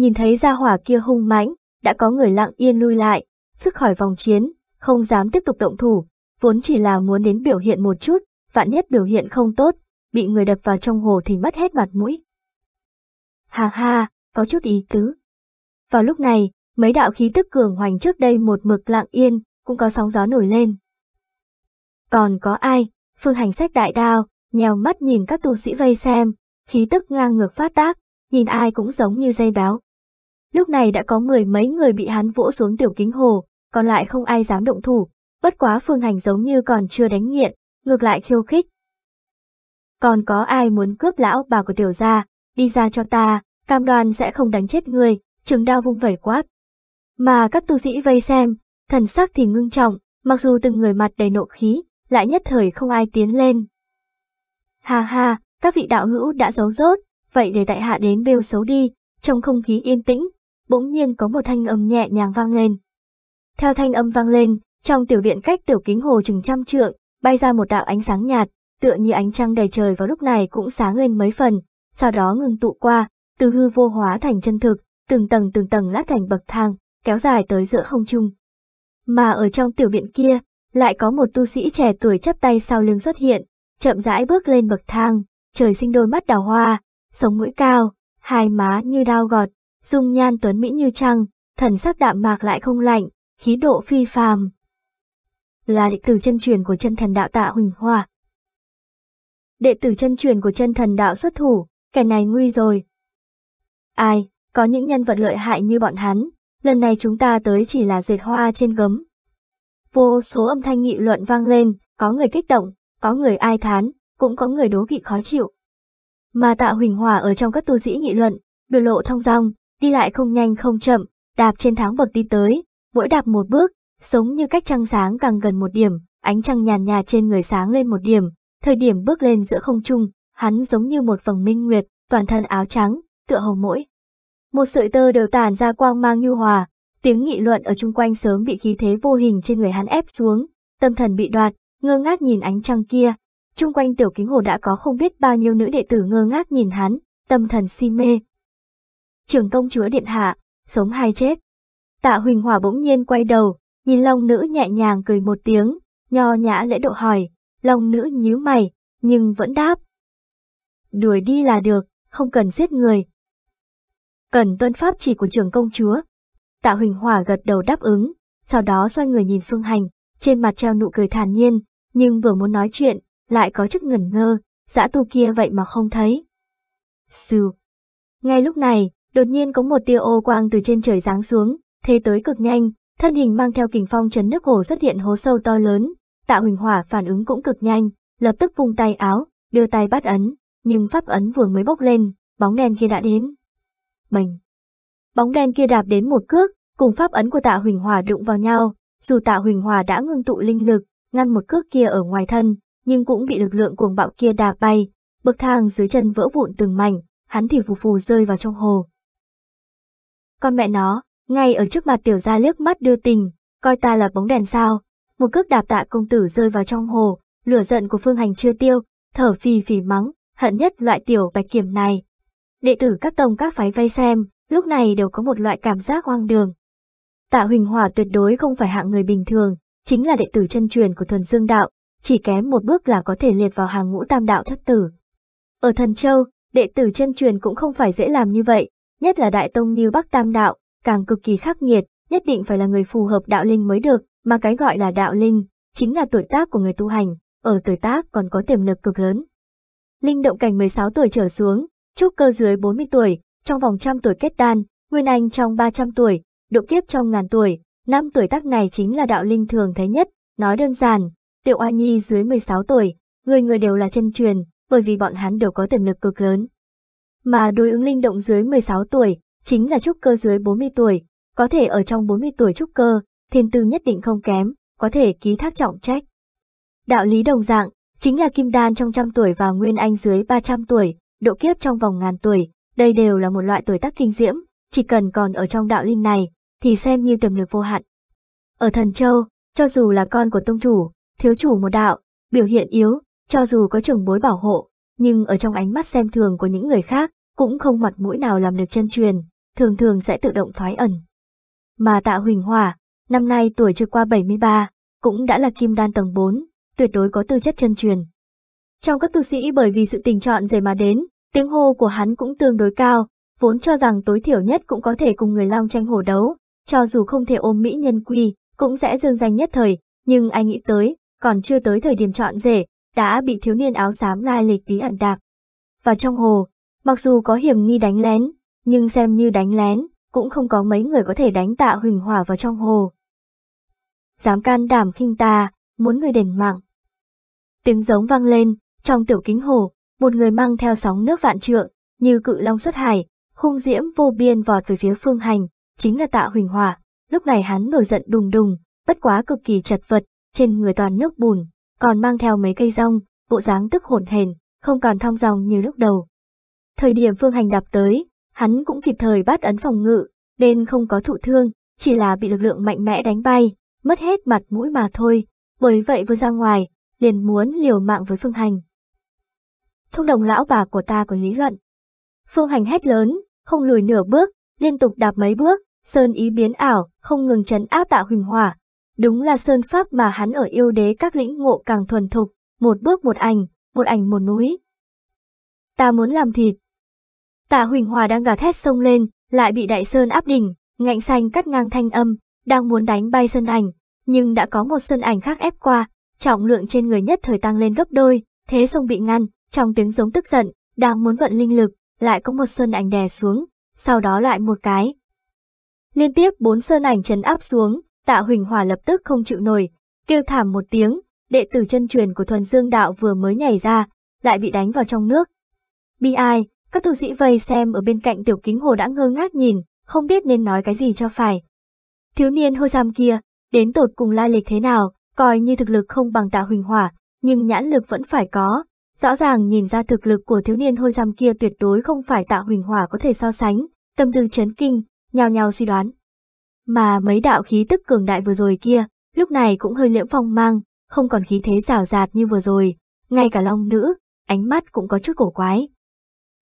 Speaker 1: Nhìn thấy gia hỏa kia hung mãnh, đã có người lặng yên lui lại, rút khỏi vòng chiến, không dám tiếp tục động thủ, vốn chỉ là muốn đến biểu hiện một chút, vạn nhất biểu hiện không tốt, bị người đập vào trong hồ thì mất hết mặt mũi. Hà ha có chút ý tứ. Vào lúc này, mấy đạo khí tức cường hoành trước đây một mực lặng yên, cũng có sóng gió nổi lên. Còn có ai, phương hành sách đại đao, nhèo mắt nhìn các tu sĩ vây xem, khí tức ngang ngược phát tác, nhìn ai cũng giống như dây báo Lúc này đã có mười mấy người bị hắn vỗ xuống tiểu kính hồ, còn lại không ai dám động thủ, bất quá phương hành giống như còn chưa đánh nghiện, ngược lại khiêu khích. Còn có ai muốn cướp lão bà của tiểu gia, đi ra cho ta, cam đoàn sẽ không đánh chết người, trường đao vung vẩy quát. Mà các tu sĩ vây xem, thần sắc thì ngưng trọng, mặc dù từng người mặt đầy nộ khí, lại nhất thời không ai tiến lên. Ha ha, các vị đạo hữu đã giấu rốt, vậy để tại hạ đến bêu xấu đi, trong không khí yên tĩnh, bỗng nhiên có một thanh âm nhẹ nhàng vang lên. Theo thanh âm vang lên, trong tiểu viện cách tiểu kính hồ chừng trăm trượng, bay ra một đạo ánh sáng nhạt, tựa như ánh trăng đầy trời vào lúc này cũng sáng lên mấy phần, sau đó ngừng tụ qua, từ hư vô hóa thành chân thực, từng tầng từng tầng lát thành bậc thang, kéo dài tới giữa không trung. Mà ở trong tiểu viện kia, lại có một tu sĩ trẻ tuổi chấp tay sau lưng xuất hiện, chậm rãi bước lên bậc thang, trời sinh đôi mắt đào hoa, sống mũi cao, hai má như đao gọt, dung nhan tuấn mỹ như trăng, thần sắc đạm mạc lại không lạnh, khí độ phi phàm. Là đệ tử chân truyền của chân thần đạo tạ Huỳnh Hoa. Đệ tử chân truyền của chân thần đạo xuất thủ, kẻ này nguy rồi. Ai, có những nhân vật lợi hại như bọn hắn, lần này chúng ta tới chỉ là dệt hoa trên gấm. Vô số âm thanh nghị luận vang lên, có người kích động, có người ai thán, cũng có người đố kỵ khó chịu. Mà tạ huỳnh hòa ở trong các tu sĩ nghị luận, biểu lộ thong dong, đi lại không nhanh không chậm, đạp trên tháng bậc đi tới, mỗi đạp một bước, sống như cách trăng sáng càng gần một điểm, ánh trăng nhàn nhạt trên người sáng lên một điểm, thời điểm bước lên giữa không trung, hắn giống như một vầng minh nguyệt, toàn thân áo trắng, tựa hồng mỗi. Một sợi tơ đều tản ra quang mang nhu hòa, tiếng nghị luận ở chung quanh sớm bị khí thế vô hình trên người hắn ép xuống, tâm thần bị đoạt, ngơ ngác nhìn ánh trăng kia. Chung quanh tiểu kính hồ đã có không biết bao nhiêu nữ đệ tử ngơ ngác nhìn hắn, tâm thần si mê, trưởng công chúa điện hạ, sống hay chết. Tạ Huỳnh hòa bỗng nhiên quay đầu, nhìn Long Nữ nhẹ nhàng cười một tiếng, nho nhã lễ độ hỏi, Long Nữ nhíu mày, nhưng vẫn đáp. Đuổi đi là được, không cần giết người. Cần tuân pháp chỉ của trưởng công chúa. Tạ Huỳnh hòa gật đầu đáp ứng, sau đó xoay người nhìn Phương Hành, trên mặt treo nụ cười thản nhiên, nhưng vừa muốn nói chuyện, lại có chức ngẩn ngơ, dã tu kia vậy mà không thấy. Sừ. Ngay lúc này, Đột nhiên có một tia ô quang từ trên trời giáng xuống, thế tới cực nhanh, thân hình mang theo kình phong chấn nước hồ xuất hiện hố sâu to lớn. Tạ Huỳnh Hỏa phản ứng cũng cực nhanh, lập tức vung tay áo, đưa tay bắt ấn, nhưng pháp ấn vừa mới bốc lên, bóng đen kia đã đến. Bành. Bóng đen kia đạp đến một cước, cùng pháp ấn của Tạ Huỳnh Hòa đụng vào nhau, dù Tạ Huỳnh Hòa đã ngưng tụ linh lực, ngăn một cước kia ở ngoài thân, nhưng cũng bị lực lượng cuồng bạo kia đạp bay, bậc thang dưới chân vỡ vụn từng mảnh, hắn thì phù phù rơi vào trong hồ. Con mẹ nó, ngay ở trước mặt tiểu gia liếc mắt đưa tình, coi ta là bóng đèn sao. Một cước đạp tạ công tử rơi vào trong hồ, lửa giận của phương hành chưa tiêu, thở phì phì mắng, hận nhất loại tiểu bạch kiểm này. Đệ tử các tông các phái vây xem, lúc này đều có một loại cảm giác hoang đường. Tạ Huỳnh Hỏa tuyệt đối không phải hạng người bình thường, chính là đệ tử chân truyền của thuần dương đạo, chỉ kém một bước là có thể liệt vào hàng ngũ tam đạo thất tử. Ở Thần Châu, đệ tử chân truyền cũng không phải dễ làm như vậy, nhất là Đại Tông như Bắc Tam Đạo, càng cực kỳ khắc nghiệt, nhất định phải là người phù hợp đạo linh mới được, mà cái gọi là đạo linh, chính là tuổi tác của người tu hành, ở tuổi tác còn có tiềm lực cực lớn. Linh động cảnh 16 tuổi trở xuống, trúc cơ dưới 40 tuổi, trong vòng trăm tuổi kết đan, nguyên anh trong 300 tuổi, độ kiếp trong ngàn tuổi, năm tuổi tác này chính là đạo linh thường thấy nhất, nói đơn giản, tiểu A Nhi dưới 16 tuổi, người người đều là chân truyền, bởi vì bọn hắn đều có tiềm lực cực lớn, mà đối ứng linh động dưới 16 tuổi, chính là trúc cơ dưới 40 tuổi, có thể ở trong 40 tuổi trúc cơ, thiên tư nhất định không kém, có thể ký thác trọng trách. Đạo lý đồng dạng, chính là kim đan trong trăm tuổi và nguyên anh dưới 300 tuổi, độ kiếp trong vòng ngàn tuổi, đây đều là một loại tuổi tác kinh diễm, chỉ cần còn ở trong đạo linh này, thì xem như tiềm lực vô hạn. Ở thần châu, cho dù là con của tông chủ, thiếu chủ một đạo, biểu hiện yếu, cho dù có trưởng bối bảo hộ, nhưng ở trong ánh mắt xem thường của những người khác, cũng không mặt mũi nào làm được chân truyền, thường thường sẽ tự động thoái ẩn. Mà tạ huỳnh hỏa, năm nay tuổi chưa qua 73, cũng đã là kim đan tầng 4, tuyệt đối có tư chất chân truyền. Trong các tu sĩ bởi vì sự tình chọn rể mà đến, tiếng hô của hắn cũng tương đối cao, vốn cho rằng tối thiểu nhất cũng có thể cùng người long tranh hổ đấu, cho dù không thể ôm mỹ nhân quy, cũng sẽ dương danh nhất thời, nhưng ai nghĩ tới, còn chưa tới thời điểm chọn rể, đã bị thiếu niên áo xám lai lịch bí ẩn đạp. Và trong hồ, mặc dù có hiểm nghi đánh lén, nhưng xem như đánh lén, cũng không có mấy người có thể đánh tạ huỳnh hỏa vào trong hồ. Dám can đảm khinh ta, muốn người đền mạng. Tiếng giống vang lên, trong tiểu kính hồ, một người mang theo sóng nước vạn trượng, như cự long xuất hải, hung diễm vô biên vọt về phía phương hành, chính là tạ huỳnh hỏa. Lúc này hắn nổi giận đùng đùng, bất quá cực kỳ chật vật, trên người toàn nước bùn, còn mang theo mấy cây rong, bộ dáng tức hổn hển, không còn thong dòng như lúc đầu. Thời điểm Phương Hành đạp tới, hắn cũng kịp thời bắt ấn phòng ngự, nên không có thụ thương, chỉ là bị lực lượng mạnh mẽ đánh bay, mất hết mặt mũi mà thôi, bởi vậy vừa ra ngoài, liền muốn liều mạng với Phương Hành. Thông đồng lão bà của ta có lý luận. Phương Hành hét lớn, không lùi nửa bước, liên tục đạp mấy bước, sơn ý biến ảo, không ngừng chấn áp tạo huỳnh hỏa, Đúng là sơn pháp mà hắn ở yêu đế các lĩnh ngộ càng thuần thục, một bước một ảnh, một ảnh một núi. Ta muốn làm thịt. Tạ Huỳnh Hòa đang gà thét sông lên, lại bị đại sơn áp đỉnh, ngạnh xanh cắt ngang thanh âm, đang muốn đánh bay sơn ảnh, nhưng đã có một sơn ảnh khác ép qua, trọng lượng trên người nhất thời tăng lên gấp đôi, thế sông bị ngăn, trong tiếng giống tức giận, đang muốn vận linh lực, lại có một sơn ảnh đè xuống, sau đó lại một cái. Liên tiếp bốn sơn ảnh chấn áp xuống, Tạ Huỳnh Hòa lập tức không chịu nổi, kêu thảm một tiếng, đệ tử chân truyền của thuần dương đạo vừa mới nhảy ra, lại bị đánh vào trong nước. Bi ai, các tu sĩ vây xem ở bên cạnh tiểu kính hồ đã ngơ ngác nhìn, không biết nên nói cái gì cho phải. Thiếu niên hô giam kia, đến tột cùng lai lịch thế nào, coi như thực lực không bằng tạ huỳnh Hòa, nhưng nhãn lực vẫn phải có. Rõ ràng nhìn ra thực lực của thiếu niên hôi giam kia tuyệt đối không phải tạ huỳnh hỏa có thể so sánh, tâm tư chấn kinh, nhào nhào suy đoán mà mấy đạo khí tức cường đại vừa rồi kia, lúc này cũng hơi liễm phong mang, không còn khí thế rào rạt như vừa rồi, ngay cả long nữ, ánh mắt cũng có chút cổ quái.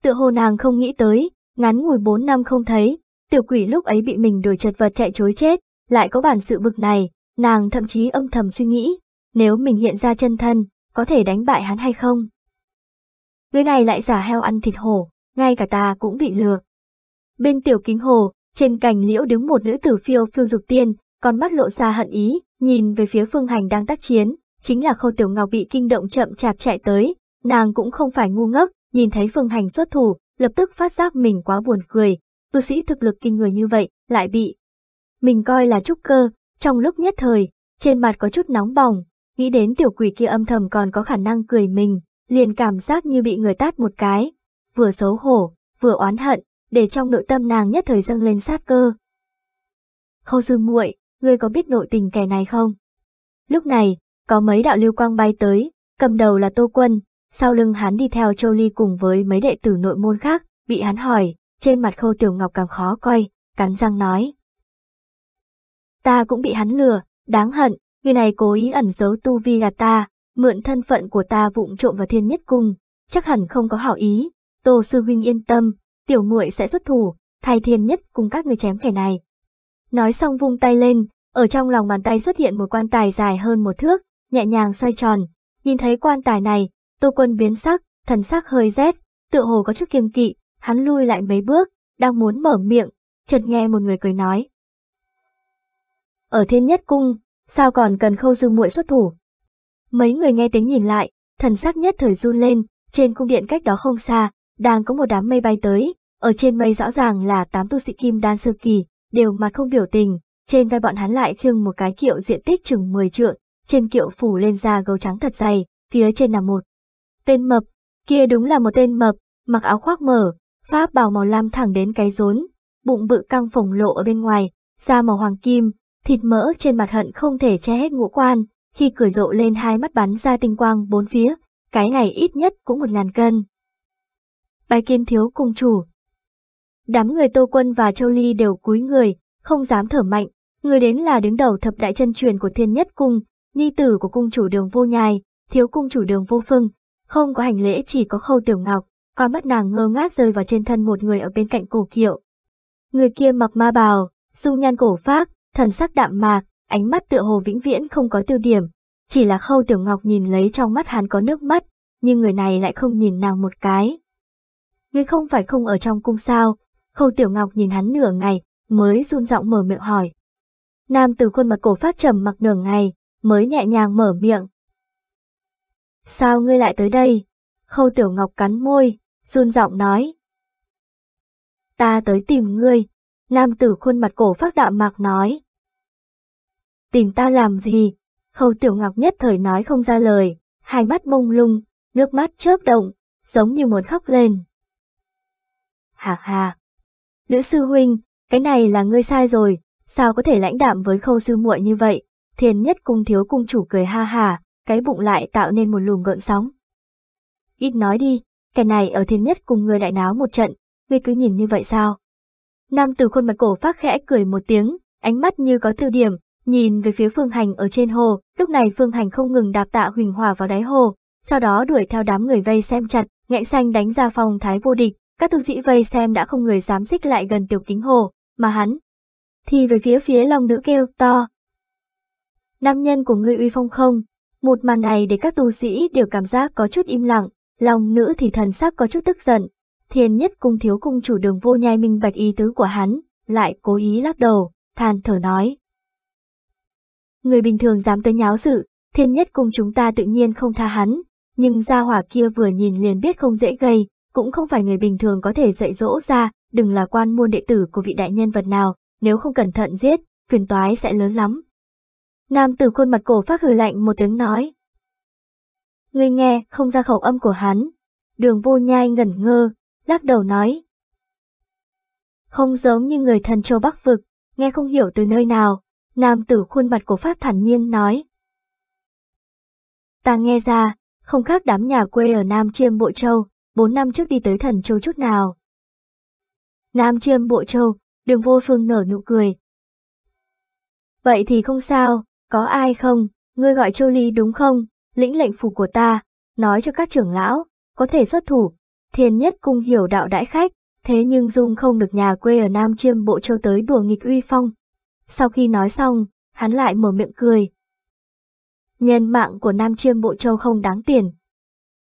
Speaker 1: Tựa hồ nàng không nghĩ tới, ngắn ngủi bốn năm không thấy, tiểu quỷ lúc ấy bị mình đuổi chật vật chạy chối chết, lại có bản sự bực này, nàng thậm chí âm thầm suy nghĩ, nếu mình hiện ra chân thân, có thể đánh bại hắn hay không. Người này lại giả heo ăn thịt hổ, ngay cả ta cũng bị lừa. Bên tiểu kính hồ, trên cành liễu đứng một nữ tử phiêu phiêu dục tiên, con mắt lộ ra hận ý, nhìn về phía phương hành đang tác chiến, chính là khâu tiểu ngọc bị kinh động chậm chạp chạy tới, nàng cũng không phải ngu ngốc, nhìn thấy phương hành xuất thủ, lập tức phát giác mình quá buồn cười, tu sĩ thực lực kinh người như vậy, lại bị. Mình coi là trúc cơ, trong lúc nhất thời, trên mặt có chút nóng bỏng, nghĩ đến tiểu quỷ kia âm thầm còn có khả năng cười mình, liền cảm giác như bị người tát một cái, vừa xấu hổ, vừa oán hận, để trong nội tâm nàng nhất thời dâng lên sát cơ. Khâu sư muội, ngươi có biết nội tình kẻ này không? Lúc này, có mấy đạo lưu quang bay tới, cầm đầu là Tô Quân, sau lưng hắn đi theo Châu Ly cùng với mấy đệ tử nội môn khác, bị hắn hỏi, trên mặt Khâu Tiểu Ngọc càng khó coi, cắn răng nói. Ta cũng bị hắn lừa, đáng hận, người này cố ý ẩn giấu tu vi là ta, mượn thân phận của ta vụng trộm vào thiên nhất cung, chắc hẳn không có hảo ý, Tô Sư Huynh yên tâm, tiểu muội sẽ xuất thủ, thay thiên nhất cùng các người chém kẻ này. Nói xong vung tay lên, ở trong lòng bàn tay xuất hiện một quan tài dài hơn một thước, nhẹ nhàng xoay tròn. Nhìn thấy quan tài này, tô quân biến sắc, thần sắc hơi rét, tựa hồ có chút kiêng kỵ, hắn lui lại mấy bước, đang muốn mở miệng, chợt nghe một người cười nói. Ở thiên nhất cung, sao còn cần khâu dư muội xuất thủ? Mấy người nghe tiếng nhìn lại, thần sắc nhất thời run lên, trên cung điện cách đó không xa, đang có một đám mây bay tới, ở trên mây rõ ràng là tám tu sĩ kim đan sơ kỳ, đều mặt không biểu tình, trên vai bọn hắn lại khiêng một cái kiệu diện tích chừng 10 trượng, trên kiệu phủ lên da gấu trắng thật dày, phía trên nằm một. Tên mập, kia đúng là một tên mập, mặc áo khoác mở, pháp bào màu lam thẳng đến cái rốn, bụng bự căng phồng lộ ở bên ngoài, da màu hoàng kim, thịt mỡ trên mặt hận không thể che hết ngũ quan, khi cười rộ lên hai mắt bắn ra tinh quang bốn phía, cái này ít nhất cũng một ngàn cân. Bài kiên thiếu cung chủ, Đám người Tô Quân và Châu Ly đều cúi người, không dám thở mạnh. Người đến là đứng đầu thập đại chân truyền của thiên nhất cung, nhi tử của cung chủ đường vô nhai, thiếu cung chủ đường vô phương. Không có hành lễ chỉ có khâu tiểu ngọc, qua mắt nàng ngơ ngác rơi vào trên thân một người ở bên cạnh cổ kiệu. Người kia mặc ma bào, dung nhan cổ phác, thần sắc đạm mạc, ánh mắt tựa hồ vĩnh viễn không có tiêu điểm. Chỉ là khâu tiểu ngọc nhìn lấy trong mắt hắn có nước mắt, nhưng người này lại không nhìn nàng một cái. Ngươi không phải không ở trong cung sao, Khâu Tiểu Ngọc nhìn hắn nửa ngày, mới run giọng mở miệng hỏi. Nam từ khuôn mặt cổ phát trầm mặc nửa ngày, mới nhẹ nhàng mở miệng. Sao ngươi lại tới đây? Khâu Tiểu Ngọc cắn môi, run giọng nói. Ta tới tìm ngươi. Nam tử khuôn mặt cổ phát đạm mạc nói. Tìm ta làm gì? Khâu Tiểu Ngọc nhất thời nói không ra lời, hai mắt mông lung, nước mắt chớp động, giống như muốn khóc lên. Hà hà, Lữ sư huynh, cái này là ngươi sai rồi, sao có thể lãnh đạm với khâu sư muội như vậy? Thiền nhất cung thiếu cung chủ cười ha hà, cái bụng lại tạo nên một luồng gợn sóng. Ít nói đi, kẻ này ở thiền nhất cùng người đại náo một trận, ngươi cứ nhìn như vậy sao? Nam từ khuôn mặt cổ phát khẽ cười một tiếng, ánh mắt như có tiêu điểm, nhìn về phía phương hành ở trên hồ, lúc này phương hành không ngừng đạp tạ huỳnh hòa vào đáy hồ, sau đó đuổi theo đám người vây xem chặt, ngạnh xanh đánh ra phòng thái vô địch, các tu sĩ vây xem đã không người dám xích lại gần tiểu kính hồ, mà hắn. Thì về phía phía long nữ kêu to. Nam nhân của ngươi uy phong không? Một màn này để các tu sĩ đều cảm giác có chút im lặng, lòng nữ thì thần sắc có chút tức giận. Thiên nhất cung thiếu cung chủ đường vô nhai minh bạch ý tứ của hắn, lại cố ý lắc đầu, than thở nói. Người bình thường dám tới nháo sự, thiên nhất cung chúng ta tự nhiên không tha hắn, nhưng gia hỏa kia vừa nhìn liền biết không dễ gây, cũng không phải người bình thường có thể dạy dỗ ra, đừng là quan muôn đệ tử của vị đại nhân vật nào, nếu không cẩn thận giết, phiền toái sẽ lớn lắm. Nam tử khuôn mặt cổ phát hừ lạnh một tiếng nói. Người nghe không ra khẩu âm của hắn, đường vô nhai ngẩn ngơ, lắc đầu nói. Không giống như người thần châu Bắc Vực, nghe không hiểu từ nơi nào, nam tử khuôn mặt cổ phát thản nhiên nói. Ta nghe ra, không khác đám nhà quê ở Nam Chiêm Bộ Châu, bốn năm trước đi tới thần châu chút nào. Nam Chiêm Bộ Châu, đường vô phương nở nụ cười. Vậy thì không sao, có ai không, ngươi gọi Châu Ly đúng không, lĩnh lệnh phủ của ta, nói cho các trưởng lão, có thể xuất thủ, thiên nhất cung hiểu đạo đãi khách, thế nhưng Dung không được nhà quê ở Nam Chiêm Bộ Châu tới đùa nghịch uy phong. Sau khi nói xong, hắn lại mở miệng cười. Nhân mạng của Nam Chiêm Bộ Châu không đáng tiền,